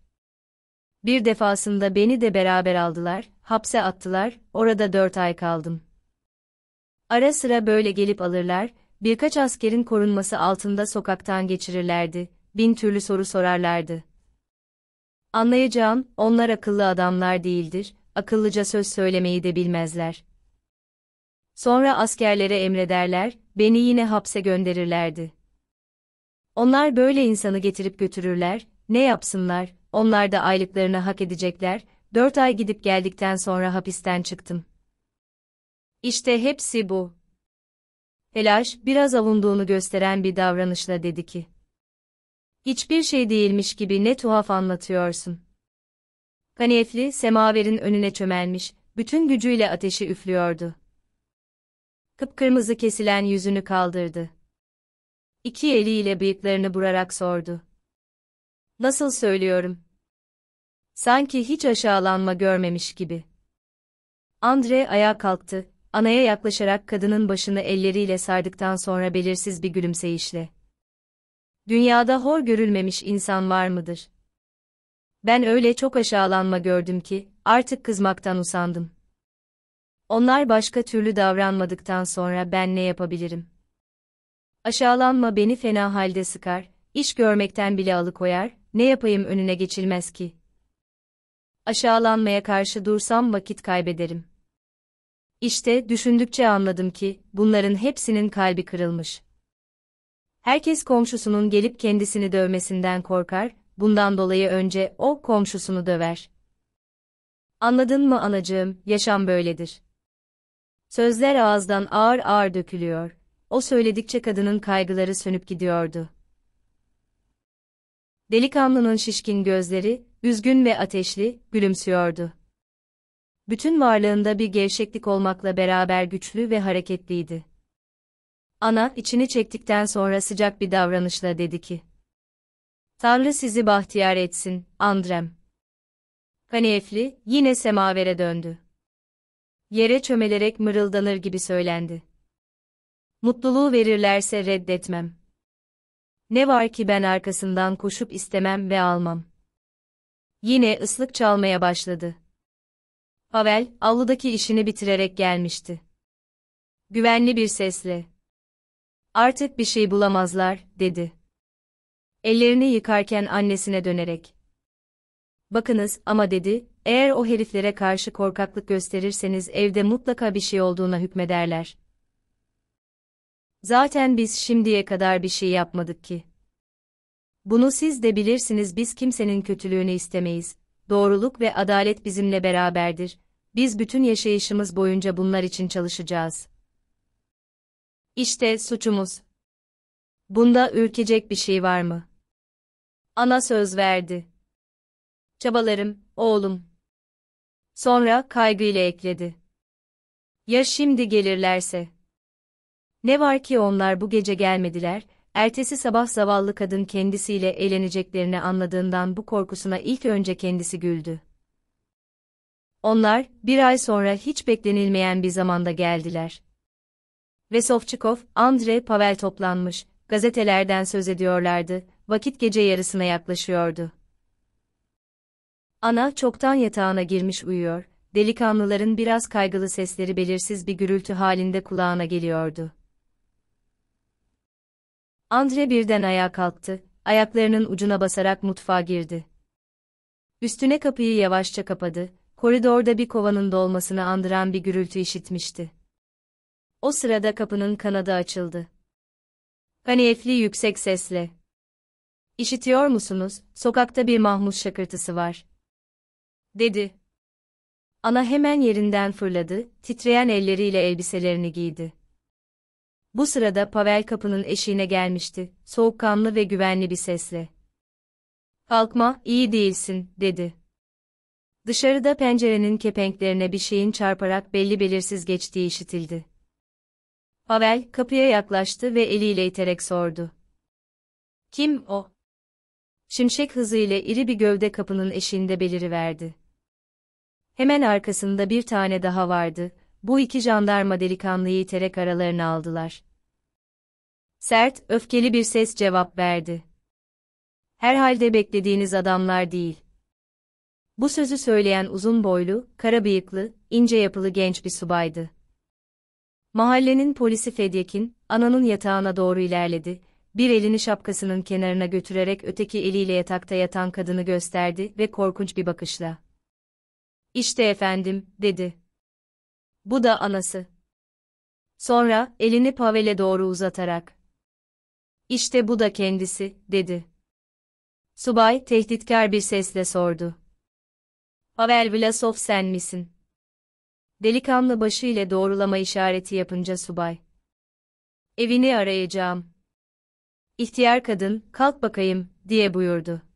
Bir defasında beni de beraber aldılar, hapse attılar, orada dört ay kaldım. Ara sıra böyle gelip alırlar, birkaç askerin korunması altında sokaktan geçirirlerdi, bin türlü soru sorarlardı. Anlayacağım, onlar akıllı adamlar değildir, akıllıca söz söylemeyi de bilmezler. Sonra askerlere emrederler, beni yine hapse gönderirlerdi. Onlar böyle insanı getirip götürürler, ne yapsınlar, onlar da aylıklarını hak edecekler, dört ay gidip geldikten sonra hapisten çıktım. İşte hepsi bu. Elaş, biraz avunduğunu gösteren bir davranışla dedi ki. Hiçbir şey değilmiş gibi ne tuhaf anlatıyorsun. Kanefli, semaverin önüne çömelmiş, bütün gücüyle ateşi üflüyordu. Kıpkırmızı kesilen yüzünü kaldırdı. İki eliyle bıyıklarını burarak sordu. Nasıl söylüyorum? Sanki hiç aşağılanma görmemiş gibi. Andre ayağa kalktı, anaya yaklaşarak kadının başını elleriyle sardıktan sonra belirsiz bir gülümseyişle. Dünyada hor görülmemiş insan var mıdır? Ben öyle çok aşağılanma gördüm ki, artık kızmaktan usandım. Onlar başka türlü davranmadıktan sonra ben ne yapabilirim? Aşağılanma beni fena halde sıkar, iş görmekten bile alıkoyar, ne yapayım önüne geçilmez ki. Aşağılanmaya karşı dursam vakit kaybederim. İşte düşündükçe anladım ki bunların hepsinin kalbi kırılmış. Herkes komşusunun gelip kendisini dövmesinden korkar, bundan dolayı önce o komşusunu döver. Anladın mı anacığım, yaşam böyledir. Sözler ağızdan ağır ağır dökülüyor. O söyledikçe kadının kaygıları sönüp gidiyordu. Delikanlının şişkin gözleri, üzgün ve ateşli, gülümsüyordu. Bütün varlığında bir gevşeklik olmakla beraber güçlü ve hareketliydi. Ana, içini çektikten sonra sıcak bir davranışla dedi ki. Tanrı sizi bahtiyar etsin, Andrem. Kanefli, yine semavere döndü. Yere çömelerek mırıldanır gibi söylendi. Mutluluğu verirlerse reddetmem. Ne var ki ben arkasından koşup istemem ve almam. Yine ıslık çalmaya başladı. Pavel, avludaki işini bitirerek gelmişti. Güvenli bir sesle. Artık bir şey bulamazlar, dedi. Ellerini yıkarken annesine dönerek. Bakınız ama dedi, eğer o heriflere karşı korkaklık gösterirseniz evde mutlaka bir şey olduğuna hükmederler. Zaten biz şimdiye kadar bir şey yapmadık ki. Bunu siz de bilirsiniz biz kimsenin kötülüğünü istemeyiz. Doğruluk ve adalet bizimle beraberdir. Biz bütün yaşayışımız boyunca bunlar için çalışacağız. İşte suçumuz. Bunda ürkecek bir şey var mı? Ana söz verdi. Çabalarım, oğlum, Sonra kaygıyla ekledi. Ya şimdi gelirlerse? Ne var ki onlar bu gece gelmediler, ertesi sabah zavallı kadın kendisiyle eğleneceklerini anladığından bu korkusuna ilk önce kendisi güldü. Onlar, bir ay sonra hiç beklenilmeyen bir zamanda geldiler. Ve Sofçikov, Andre Pavel toplanmış, gazetelerden söz ediyorlardı, vakit gece yarısına yaklaşıyordu. Ana çoktan yatağına girmiş uyuyor, delikanlıların biraz kaygılı sesleri belirsiz bir gürültü halinde kulağına geliyordu. Andre birden ayağa kalktı, ayaklarının ucuna basarak mutfağa girdi. Üstüne kapıyı yavaşça kapadı, koridorda bir kovanın dolmasını andıran bir gürültü işitmişti. O sırada kapının kanadı açıldı. Kaniyefli yüksek sesle. İşitiyor musunuz, sokakta bir mahmuz şakırtısı var dedi. Ana hemen yerinden fırladı, titreyen elleriyle elbiselerini giydi. Bu sırada Pavel kapının eşiğine gelmişti, soğukkanlı ve güvenli bir sesle. Kalkma, iyi değilsin, dedi. Dışarıda pencerenin kepenklerine bir şeyin çarparak belli belirsiz geçtiği işitildi. Pavel kapıya yaklaştı ve eliyle iterek sordu. Kim o? Şimşek hızıyla iri bir gövde kapının eşiğinde beliriverdi. Hemen arkasında bir tane daha vardı. Bu iki jandarma delikanlıyı iterek aralarını aldılar. Sert, öfkeli bir ses cevap verdi. Herhalde beklediğiniz adamlar değil. Bu sözü söyleyen uzun boylu, kara bıyıklı, ince yapılı genç bir subaydı. Mahallenin polisi Fedyekin, ananın yatağına doğru ilerledi, bir elini şapkasının kenarına götürerek öteki eliyle yatakta yatan kadını gösterdi ve korkunç bir bakışla işte efendim, dedi. Bu da anası. Sonra, elini Pavel'e doğru uzatarak. İşte bu da kendisi, dedi. Subay, tehditkar bir sesle sordu. Pavel Vlasov sen misin? Delikanlı başı ile doğrulama işareti yapınca subay. Evini arayacağım. İhtiyar kadın, kalk bakayım, diye buyurdu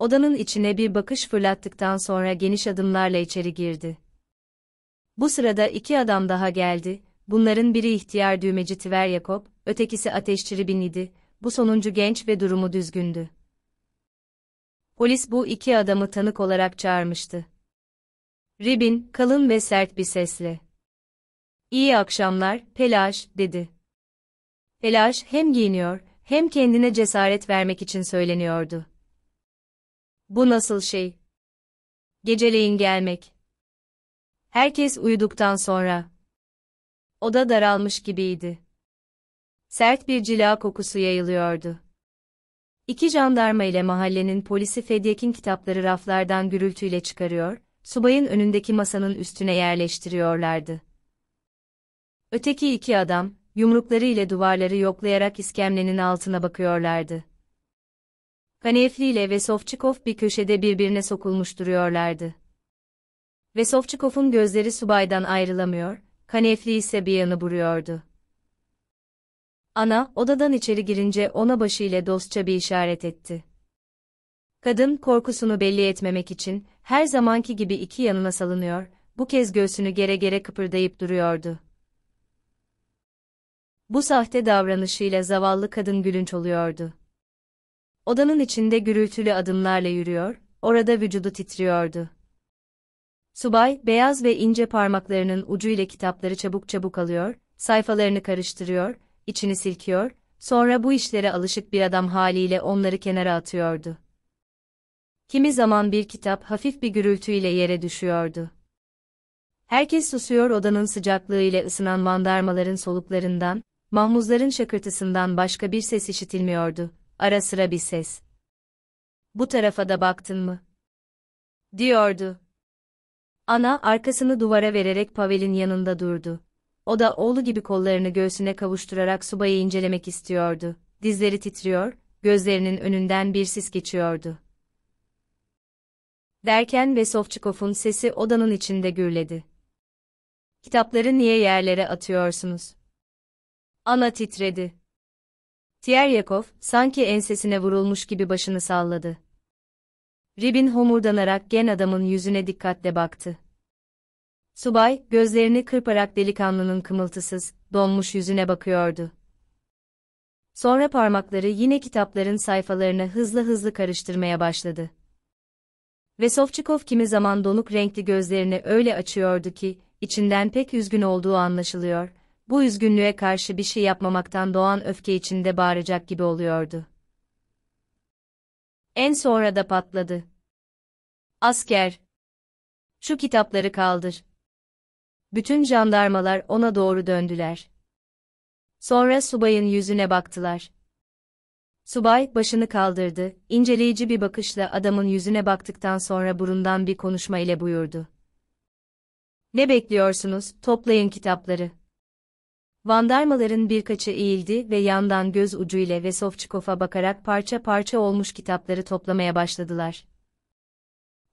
odanın içine bir bakış fırlattıktan sonra geniş adımlarla içeri girdi. Bu sırada iki adam daha geldi, bunların biri ihtiyar düğmeci Tiver Yakop, ötekisi ateşçi Ribin idi, bu sonuncu genç ve durumu düzgündü. Polis bu iki adamı tanık olarak çağırmıştı. Ribin, kalın ve sert bir sesle. İyi akşamlar, Pelaş, dedi. Pelaş, hem giyiniyor, hem kendine cesaret vermek için söyleniyordu. Bu nasıl şey? Geceleyin gelmek. Herkes uyuduktan sonra. Oda daralmış gibiydi. Sert bir cila kokusu yayılıyordu. İki jandarma ile mahallenin polisi Fedyak'in kitapları raflardan gürültüyle çıkarıyor, subayın önündeki masanın üstüne yerleştiriyorlardı. Öteki iki adam, yumrukları ile duvarları yoklayarak iskemlenin altına bakıyorlardı. Kanevli ile Vesovçikov bir köşede birbirine sokulmuş duruyorlardı. Vesovçikov'un gözleri subaydan ayrılamıyor, Kanevli ise bir yanı buruyordu. Ana, odadan içeri girince ona başı ile dostça bir işaret etti. Kadın korkusunu belli etmemek için, her zamanki gibi iki yanına salınıyor, bu kez göğsünü gere gere kıpırdayıp duruyordu. Bu sahte davranışıyla zavallı kadın gülünç oluyordu. Odanın içinde gürültülü adımlarla yürüyor, orada vücudu titriyordu. Subay, beyaz ve ince parmaklarının ucuyla kitapları çabuk çabuk alıyor, sayfalarını karıştırıyor, içini silkiyor, sonra bu işlere alışık bir adam haliyle onları kenara atıyordu. Kimi zaman bir kitap hafif bir gürültüyle yere düşüyordu. Herkes susuyor odanın sıcaklığı ile ısınan mandarmaların soluklarından, mahmuzların şakırtısından başka bir ses işitilmiyordu ara sıra bir ses. Bu tarafa da baktın mı? Diyordu. Ana arkasını duvara vererek Pavel'in yanında durdu. O da oğlu gibi kollarını göğsüne kavuşturarak subayı incelemek istiyordu. Dizleri titriyor, gözlerinin önünden bir sis geçiyordu. Derken Vesovçikov'un sesi odanın içinde gürledi. Kitapları niye yerlere atıyorsunuz? Ana titredi. Tiyeryakov, sanki ensesine vurulmuş gibi başını salladı. Ribin homurdanarak gen adamın yüzüne dikkatle baktı. Subay, gözlerini kırparak delikanlının kımıltısız, donmuş yüzüne bakıyordu. Sonra parmakları yine kitapların sayfalarını hızlı hızlı karıştırmaya başladı. Ve Sofçikov kimi zaman donuk renkli gözlerini öyle açıyordu ki, içinden pek üzgün olduğu anlaşılıyor, bu üzgünlüğe karşı bir şey yapmamaktan doğan öfke içinde bağıracak gibi oluyordu. En sonra da patladı. Asker! Şu kitapları kaldır. Bütün jandarmalar ona doğru döndüler. Sonra subayın yüzüne baktılar. Subay başını kaldırdı, inceleyici bir bakışla adamın yüzüne baktıktan sonra burundan bir konuşma ile buyurdu. Ne bekliyorsunuz, toplayın kitapları. Vandarmaların birkaçı eğildi ve yandan göz ucuyla ve Sofçikov'a bakarak parça parça olmuş kitapları toplamaya başladılar.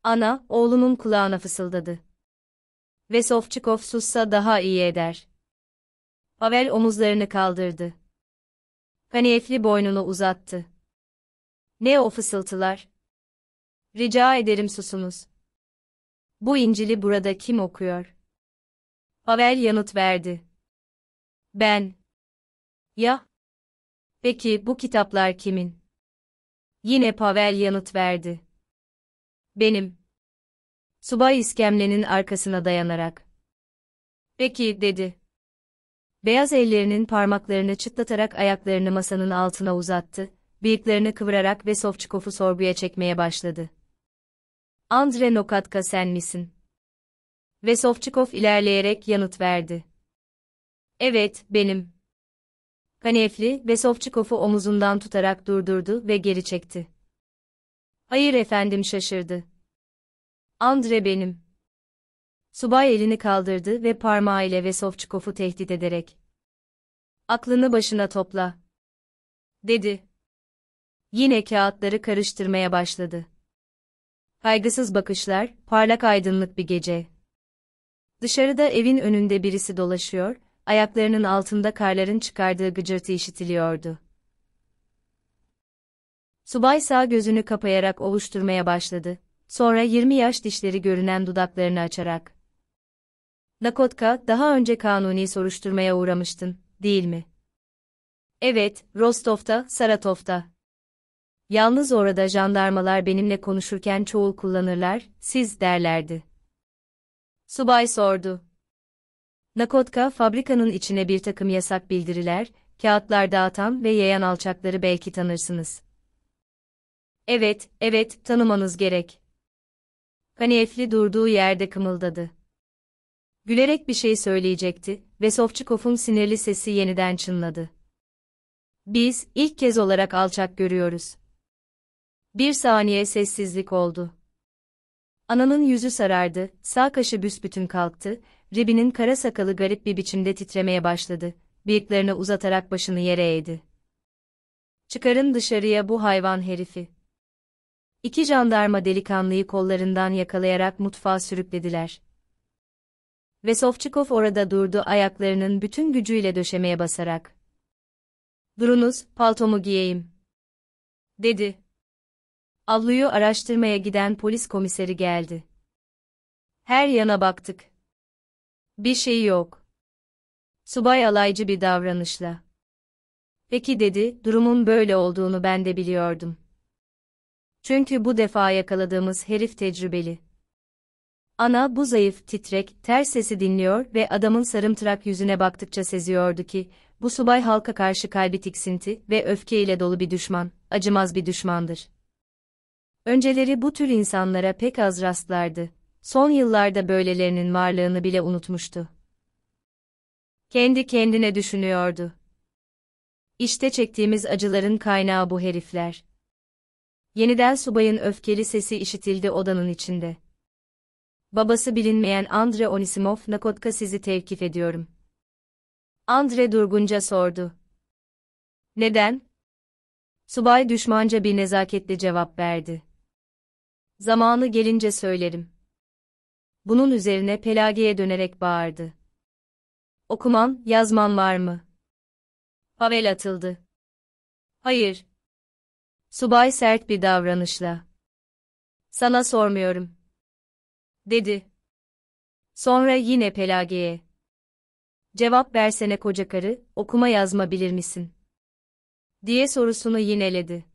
Ana, oğlunun kulağına fısıldadı. Ve Sofçikov sussa daha iyi eder. Pavel omuzlarını kaldırdı. Kaniyefli boynunu uzattı. Ne o fısıltılar? Rica ederim susunuz. Bu İncil'i burada kim okuyor? Pavel yanıt verdi. Ben. Ya. Peki bu kitaplar kimin? Yine Pavel yanıt verdi. Benim. Subay iskemlenin arkasına dayanarak. Peki dedi. Beyaz ellerinin parmaklarını çıtlatarak ayaklarını masanın altına uzattı, bıyıklarını kıvırarak ve Sofçikov'u sorguya çekmeye başladı. Andre Nokatka sen misin? Ve Sofçikov ilerleyerek yanıt verdi. Evet, benim. Kanefli, Vesovçikov'u omuzundan tutarak durdurdu ve geri çekti. Hayır efendim şaşırdı. Andre benim. Subay elini kaldırdı ve parmağıyla Vesovçikov'u tehdit ederek. Aklını başına topla. Dedi. Yine kağıtları karıştırmaya başladı. Kaygısız bakışlar, parlak aydınlık bir gece. Dışarıda evin önünde birisi dolaşıyor, ayaklarının altında karların çıkardığı gıcırtı işitiliyordu. Subay sağ gözünü kapayarak ovuşturmaya başladı. Sonra 20 yaş dişleri görünen dudaklarını açarak. Nakotka, daha önce kanuni soruşturmaya uğramıştın, değil mi? Evet, Rostov'da, Saratov'da. Yalnız orada jandarmalar benimle konuşurken çoğul kullanırlar, siz derlerdi. Subay sordu. Nakotka, fabrikanın içine bir takım yasak bildiriler, kağıtlar dağıtan ve yayan alçakları belki tanırsınız. Evet, evet, tanımanız gerek. Kaniyefli durduğu yerde kımıldadı. Gülerek bir şey söyleyecekti ve Sofçikov'un sinirli sesi yeniden çınladı. Biz, ilk kez olarak alçak görüyoruz. Bir saniye sessizlik oldu. Ananın yüzü sarardı, sağ kaşı büsbütün kalktı Ribi'nin kara sakalı garip bir biçimde titremeye başladı, bıyıklarını uzatarak başını yere eğdi. Çıkarın dışarıya bu hayvan herifi. İki jandarma delikanlıyı kollarından yakalayarak mutfağa sürüklediler. Ve Sofçikov orada durdu ayaklarının bütün gücüyle döşemeye basarak. Durunuz, paltomu giyeyim. Dedi. Avluyu araştırmaya giden polis komiseri geldi. Her yana baktık. Bir şey yok. Subay alaycı bir davranışla. Peki dedi, durumun böyle olduğunu ben de biliyordum. Çünkü bu defa yakaladığımız herif tecrübeli. Ana bu zayıf, titrek, ters sesi dinliyor ve adamın sarımtırak yüzüne baktıkça seziyordu ki, bu subay halka karşı kalbi tiksinti ve öfkeyle dolu bir düşman, acımaz bir düşmandır. Önceleri bu tür insanlara pek az rastlardı son yıllarda böylelerinin varlığını bile unutmuştu. Kendi kendine düşünüyordu. İşte çektiğimiz acıların kaynağı bu herifler. Yeniden subayın öfkeli sesi işitildi odanın içinde. Babası bilinmeyen Andre Onisimov Nakotka sizi tevkif ediyorum. Andre durgunca sordu. Neden? Subay düşmanca bir nezaketle cevap verdi. Zamanı gelince söylerim bunun üzerine Pelage'ye dönerek bağırdı. Okuman, yazman var mı? Pavel atıldı. Hayır. Subay sert bir davranışla. Sana sormuyorum. Dedi. Sonra yine Pelage'ye. Cevap versene koca karı, okuma yazma bilir misin? Diye sorusunu yineledi.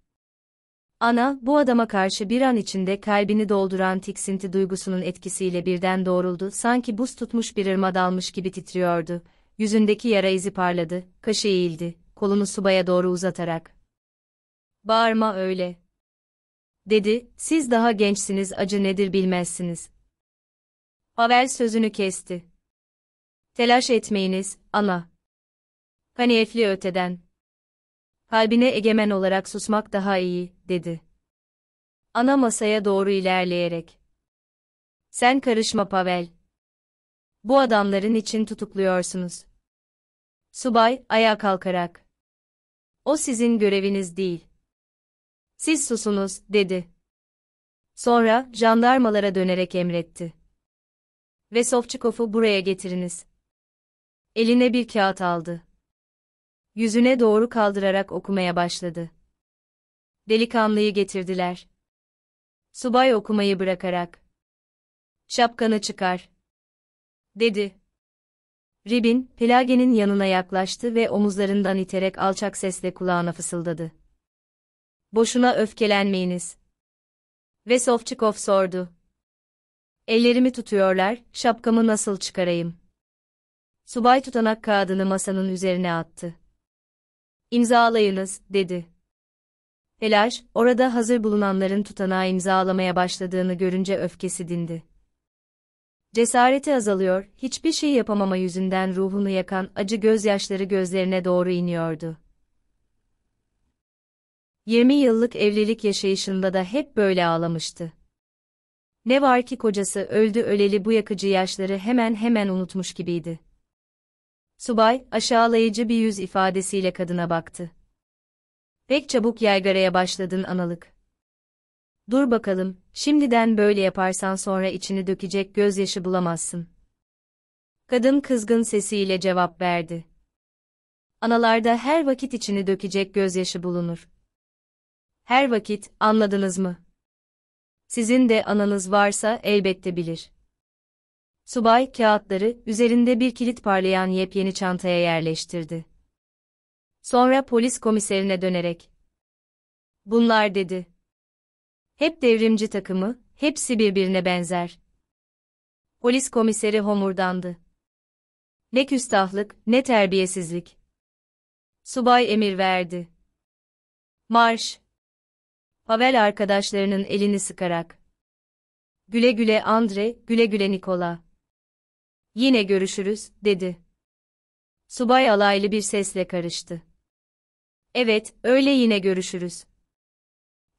Ana, bu adama karşı bir an içinde kalbini dolduran tiksinti duygusunun etkisiyle birden doğruldu, sanki buz tutmuş bir ırma dalmış gibi titriyordu, yüzündeki yara izi parladı, kaşı eğildi, kolunu subaya doğru uzatarak. Bağırma öyle. Dedi, siz daha gençsiniz acı nedir bilmezsiniz. Pavel sözünü kesti. Telaş etmeyiniz, ana. Hani öteden. Kalbine egemen olarak susmak daha iyi, dedi. Ana masaya doğru ilerleyerek. Sen karışma Pavel. Bu adamların için tutukluyorsunuz. Subay, ayağa kalkarak. O sizin göreviniz değil. Siz susunuz, dedi. Sonra, jandarmalara dönerek emretti. Ve Sovçikov'u buraya getiriniz. Eline bir kağıt aldı. Yüzüne doğru kaldırarak okumaya başladı. Delikanlıyı getirdiler. Subay okumayı bırakarak. Şapkanı çıkar. Dedi. Ribin, Pelage'nin yanına yaklaştı ve omuzlarından iterek alçak sesle kulağına fısıldadı. Boşuna öfkelenmeyiniz. Ve Vesovçikov sordu. Ellerimi tutuyorlar, şapkamı nasıl çıkarayım? Subay tutanak kağıdını masanın üzerine attı imzalayınız, dedi. Helaj, orada hazır bulunanların tutanağı imzalamaya başladığını görünce öfkesi dindi. Cesareti azalıyor, hiçbir şey yapamama yüzünden ruhunu yakan acı gözyaşları gözlerine doğru iniyordu. 20 yıllık evlilik yaşayışında da hep böyle ağlamıştı. Ne var ki kocası öldü öleli bu yakıcı yaşları hemen hemen unutmuş gibiydi. Subay, aşağılayıcı bir yüz ifadesiyle kadına baktı. Pek çabuk yaygaraya başladın analık. Dur bakalım, şimdiden böyle yaparsan sonra içini dökecek gözyaşı bulamazsın. Kadın kızgın sesiyle cevap verdi. Analarda her vakit içini dökecek gözyaşı bulunur. Her vakit, anladınız mı? Sizin de ananız varsa elbette bilir. Subay kağıtları üzerinde bir kilit parlayan yepyeni çantaya yerleştirdi. Sonra polis komiserine dönerek "Bunlar" dedi. "Hep devrimci takımı, hepsi birbirine benzer." Polis komiseri homurdandı. Ne küstahlık, ne terbiyesizlik. Subay emir verdi. Marş. Pavel arkadaşlarının elini sıkarak. Güle güle Andre, güle güle Nikola. Yine görüşürüz, dedi. Subay alaylı bir sesle karıştı. Evet, öyle yine görüşürüz.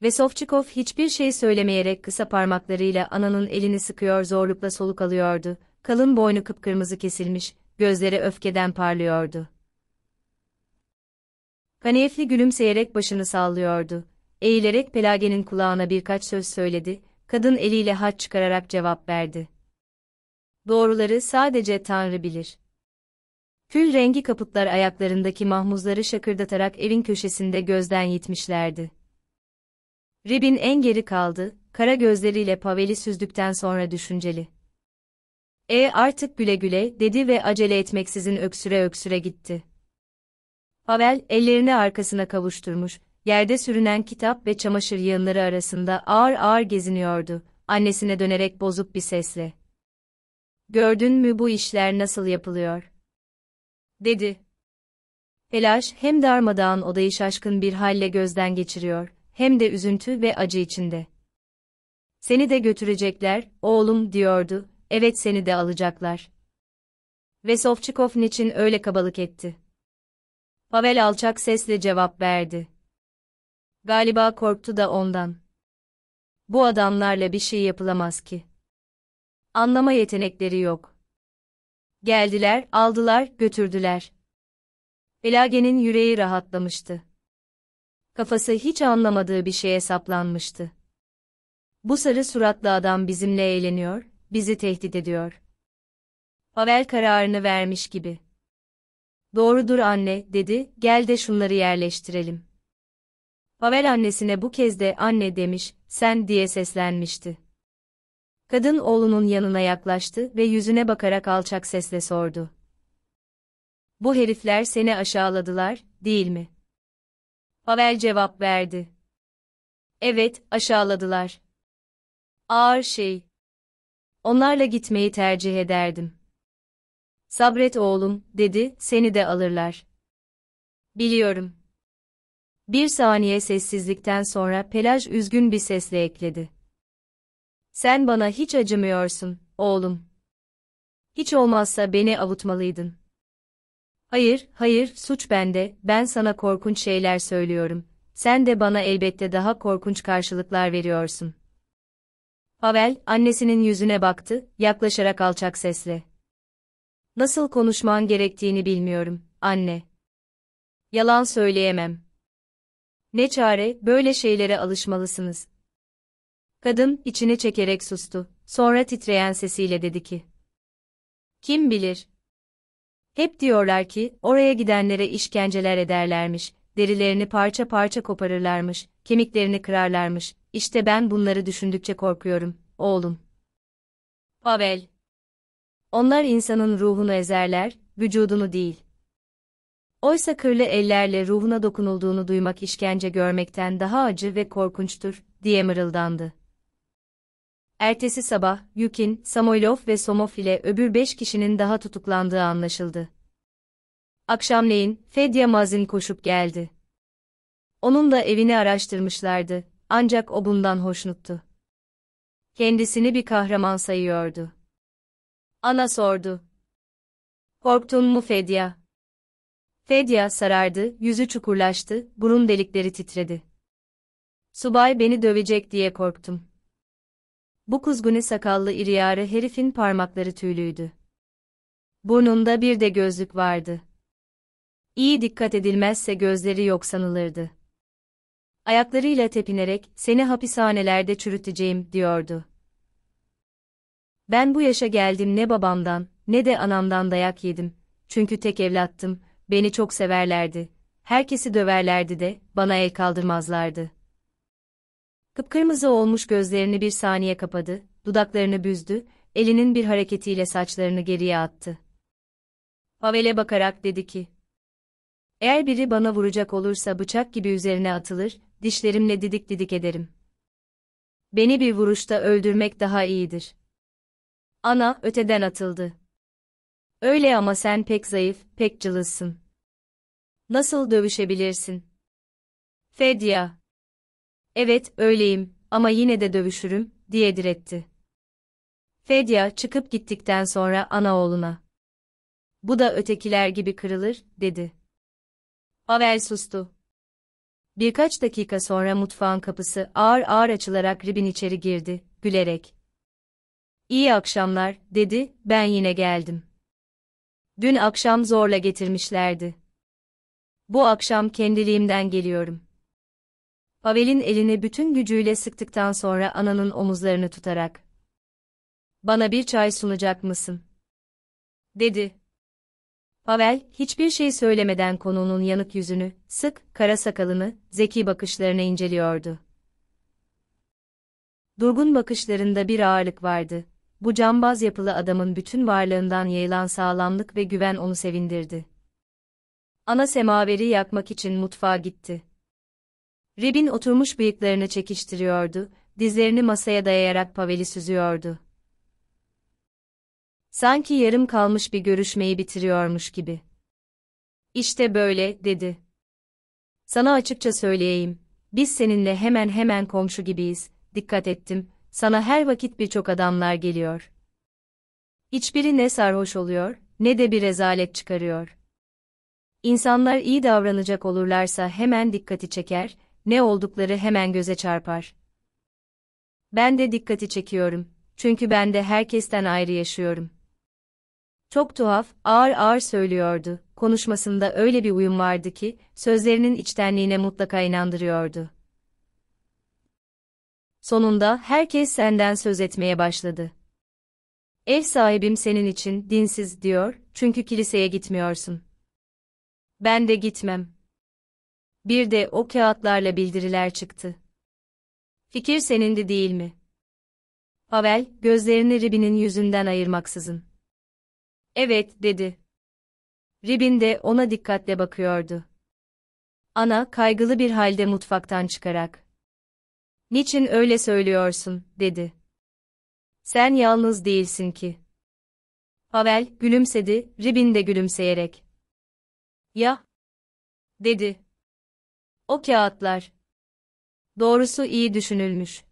Ve Sofçikov hiçbir şey söylemeyerek kısa parmaklarıyla ananın elini sıkıyor zorlukla soluk alıyordu, kalın boynu kıpkırmızı kesilmiş, gözleri öfkeden parlıyordu. Kaniyefli gülümseyerek başını sallıyordu. Eğilerek Pelage'nin kulağına birkaç söz söyledi, kadın eliyle haç çıkararak cevap verdi. Doğruları sadece Tanrı bilir. Kül rengi kaputlar ayaklarındaki mahmuzları şakırdatarak evin köşesinde gözden yitmişlerdi. Ribin en geri kaldı, kara gözleriyle Pavel'i süzdükten sonra düşünceli. E artık güle güle dedi ve acele etmeksizin öksüre öksüre gitti. Pavel ellerini arkasına kavuşturmuş, yerde sürünen kitap ve çamaşır yığınları arasında ağır ağır geziniyordu, annesine dönerek bozuk bir sesle. Gördün mü bu işler nasıl yapılıyor? Dedi. Elaş hem darmadağın odayı şaşkın bir halle gözden geçiriyor, hem de üzüntü ve acı içinde. Seni de götürecekler, oğlum diyordu, evet seni de alacaklar. Ve Sofçikov niçin öyle kabalık etti? Pavel alçak sesle cevap verdi. Galiba korktu da ondan. Bu adamlarla bir şey yapılamaz ki anlama yetenekleri yok. Geldiler, aldılar, götürdüler. Elage'nin yüreği rahatlamıştı. Kafası hiç anlamadığı bir şeye saplanmıştı. Bu sarı suratlı adam bizimle eğleniyor, bizi tehdit ediyor. Pavel kararını vermiş gibi. Doğrudur anne, dedi, gel de şunları yerleştirelim. Pavel annesine bu kez de anne demiş, sen diye seslenmişti. Kadın oğlunun yanına yaklaştı ve yüzüne bakarak alçak sesle sordu. Bu herifler seni aşağıladılar, değil mi? Pavel cevap verdi. Evet, aşağıladılar. Ağır şey. Onlarla gitmeyi tercih ederdim. Sabret oğlum, dedi, seni de alırlar. Biliyorum. Bir saniye sessizlikten sonra Pelaj üzgün bir sesle ekledi. Sen bana hiç acımıyorsun, oğlum. Hiç olmazsa beni avutmalıydın. Hayır, hayır, suç bende, ben sana korkunç şeyler söylüyorum. Sen de bana elbette daha korkunç karşılıklar veriyorsun. Pavel, annesinin yüzüne baktı, yaklaşarak alçak sesle. Nasıl konuşman gerektiğini bilmiyorum, anne. Yalan söyleyemem. Ne çare, böyle şeylere alışmalısınız, Kadın, içini çekerek sustu. Sonra titreyen sesiyle dedi ki. Kim bilir? Hep diyorlar ki, oraya gidenlere işkenceler ederlermiş, derilerini parça parça koparırlarmış, kemiklerini kırarlarmış. İşte ben bunları düşündükçe korkuyorum, oğlum. Pavel. Onlar insanın ruhunu ezerler, vücudunu değil. Oysa kırlı ellerle ruhuna dokunulduğunu duymak işkence görmekten daha acı ve korkunçtur, diye mırıldandı. Ertesi sabah, Yukin, Samoylov ve Somov ile öbür beş kişinin daha tutuklandığı anlaşıldı. Akşamleyin, Fedya Mazin koşup geldi. Onun da evini araştırmışlardı, ancak o bundan hoşnuttu. Kendisini bir kahraman sayıyordu. Ana sordu. Korktun mu Fedya? Fedya sarardı, yüzü çukurlaştı, burun delikleri titredi. Subay beni dövecek diye korktum. Bu kuzgune sakallı iri yarı herifin parmakları tüylüydü. Burnunda bir de gözlük vardı. İyi dikkat edilmezse gözleri yok sanılırdı. Ayaklarıyla tepinerek seni hapishanelerde çürüteceğim diyordu. Ben bu yaşa geldim ne babamdan ne de anamdan dayak yedim. Çünkü tek evlattım, beni çok severlerdi. Herkesi döverlerdi de bana el kaldırmazlardı.'' Kıpkırmızı olmuş gözlerini bir saniye kapadı, dudaklarını büzdü, elinin bir hareketiyle saçlarını geriye attı. Pavel'e bakarak dedi ki, Eğer biri bana vuracak olursa bıçak gibi üzerine atılır, dişlerimle didik didik ederim. Beni bir vuruşta öldürmek daha iyidir. Ana, öteden atıldı. Öyle ama sen pek zayıf, pek cılızsın. Nasıl dövüşebilirsin? Fedya Evet, öyleyim ama yine de dövüşürüm, diye diretti. Fedya çıkıp gittikten sonra ana oğluna, Bu da ötekiler gibi kırılır, dedi. Avel sustu. Birkaç dakika sonra mutfağın kapısı ağır ağır açılarak Ribin içeri girdi, gülerek. İyi akşamlar, dedi, ben yine geldim. Dün akşam zorla getirmişlerdi. Bu akşam kendiliğimden geliyorum. Pavel'in elini bütün gücüyle sıktıktan sonra ananın omuzlarını tutarak. Bana bir çay sunacak mısın? Dedi. Pavel, hiçbir şey söylemeden konunun yanık yüzünü, sık, kara sakalını, zeki bakışlarını inceliyordu. Durgun bakışlarında bir ağırlık vardı. Bu cambaz yapılı adamın bütün varlığından yayılan sağlamlık ve güven onu sevindirdi. Ana semaveri yakmak için mutfağa gitti. Rib'in oturmuş bıyıklarını çekiştiriyordu, dizlerini masaya dayayarak Pavel'i süzüyordu. Sanki yarım kalmış bir görüşmeyi bitiriyormuş gibi. İşte böyle, dedi. Sana açıkça söyleyeyim, biz seninle hemen hemen komşu gibiyiz, dikkat ettim, sana her vakit birçok adamlar geliyor. Hiçbiri ne sarhoş oluyor, ne de bir rezalet çıkarıyor. İnsanlar iyi davranacak olurlarsa hemen dikkati çeker, ne oldukları hemen göze çarpar. Ben de dikkati çekiyorum. Çünkü ben de herkesten ayrı yaşıyorum. Çok tuhaf, ağır ağır söylüyordu. Konuşmasında öyle bir uyum vardı ki, sözlerinin içtenliğine mutlaka inandırıyordu. Sonunda herkes senden söz etmeye başladı. Ev sahibim senin için dinsiz diyor, çünkü kiliseye gitmiyorsun. Ben de gitmem. Bir de o kağıtlarla bildiriler çıktı. Fikir senindi değil mi? Pavel, gözlerini Ribin'in yüzünden ayırmaksızın. Evet, dedi. Ribin de ona dikkatle bakıyordu. Ana, kaygılı bir halde mutfaktan çıkarak. Niçin öyle söylüyorsun, dedi. Sen yalnız değilsin ki. Pavel, gülümsedi, Ribin de gülümseyerek. Ya? Dedi. O kağıtlar. Doğrusu iyi düşünülmüş.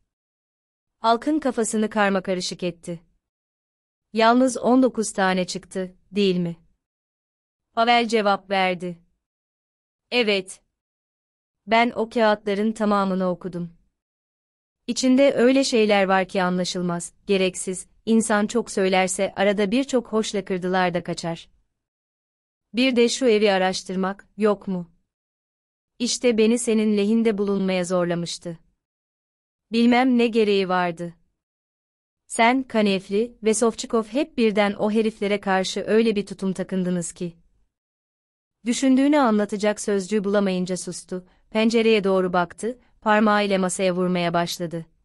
Halkın kafasını karma karışık etti. Yalnız 19 tane çıktı, değil mi? Pavel cevap verdi. Evet. Ben o kağıtların tamamını okudum. İçinde öyle şeyler var ki anlaşılmaz, gereksiz, insan çok söylerse arada birçok hoşla kırdılar da kaçar. Bir de şu evi araştırmak, yok mu? İşte beni senin lehinde bulunmaya zorlamıştı. Bilmem ne gereği vardı. Sen, Kanefli ve Sofçikov hep birden o heriflere karşı öyle bir tutum takındınız ki. Düşündüğünü anlatacak sözcüğü bulamayınca sustu, pencereye doğru baktı, parmağıyla masaya vurmaya başladı.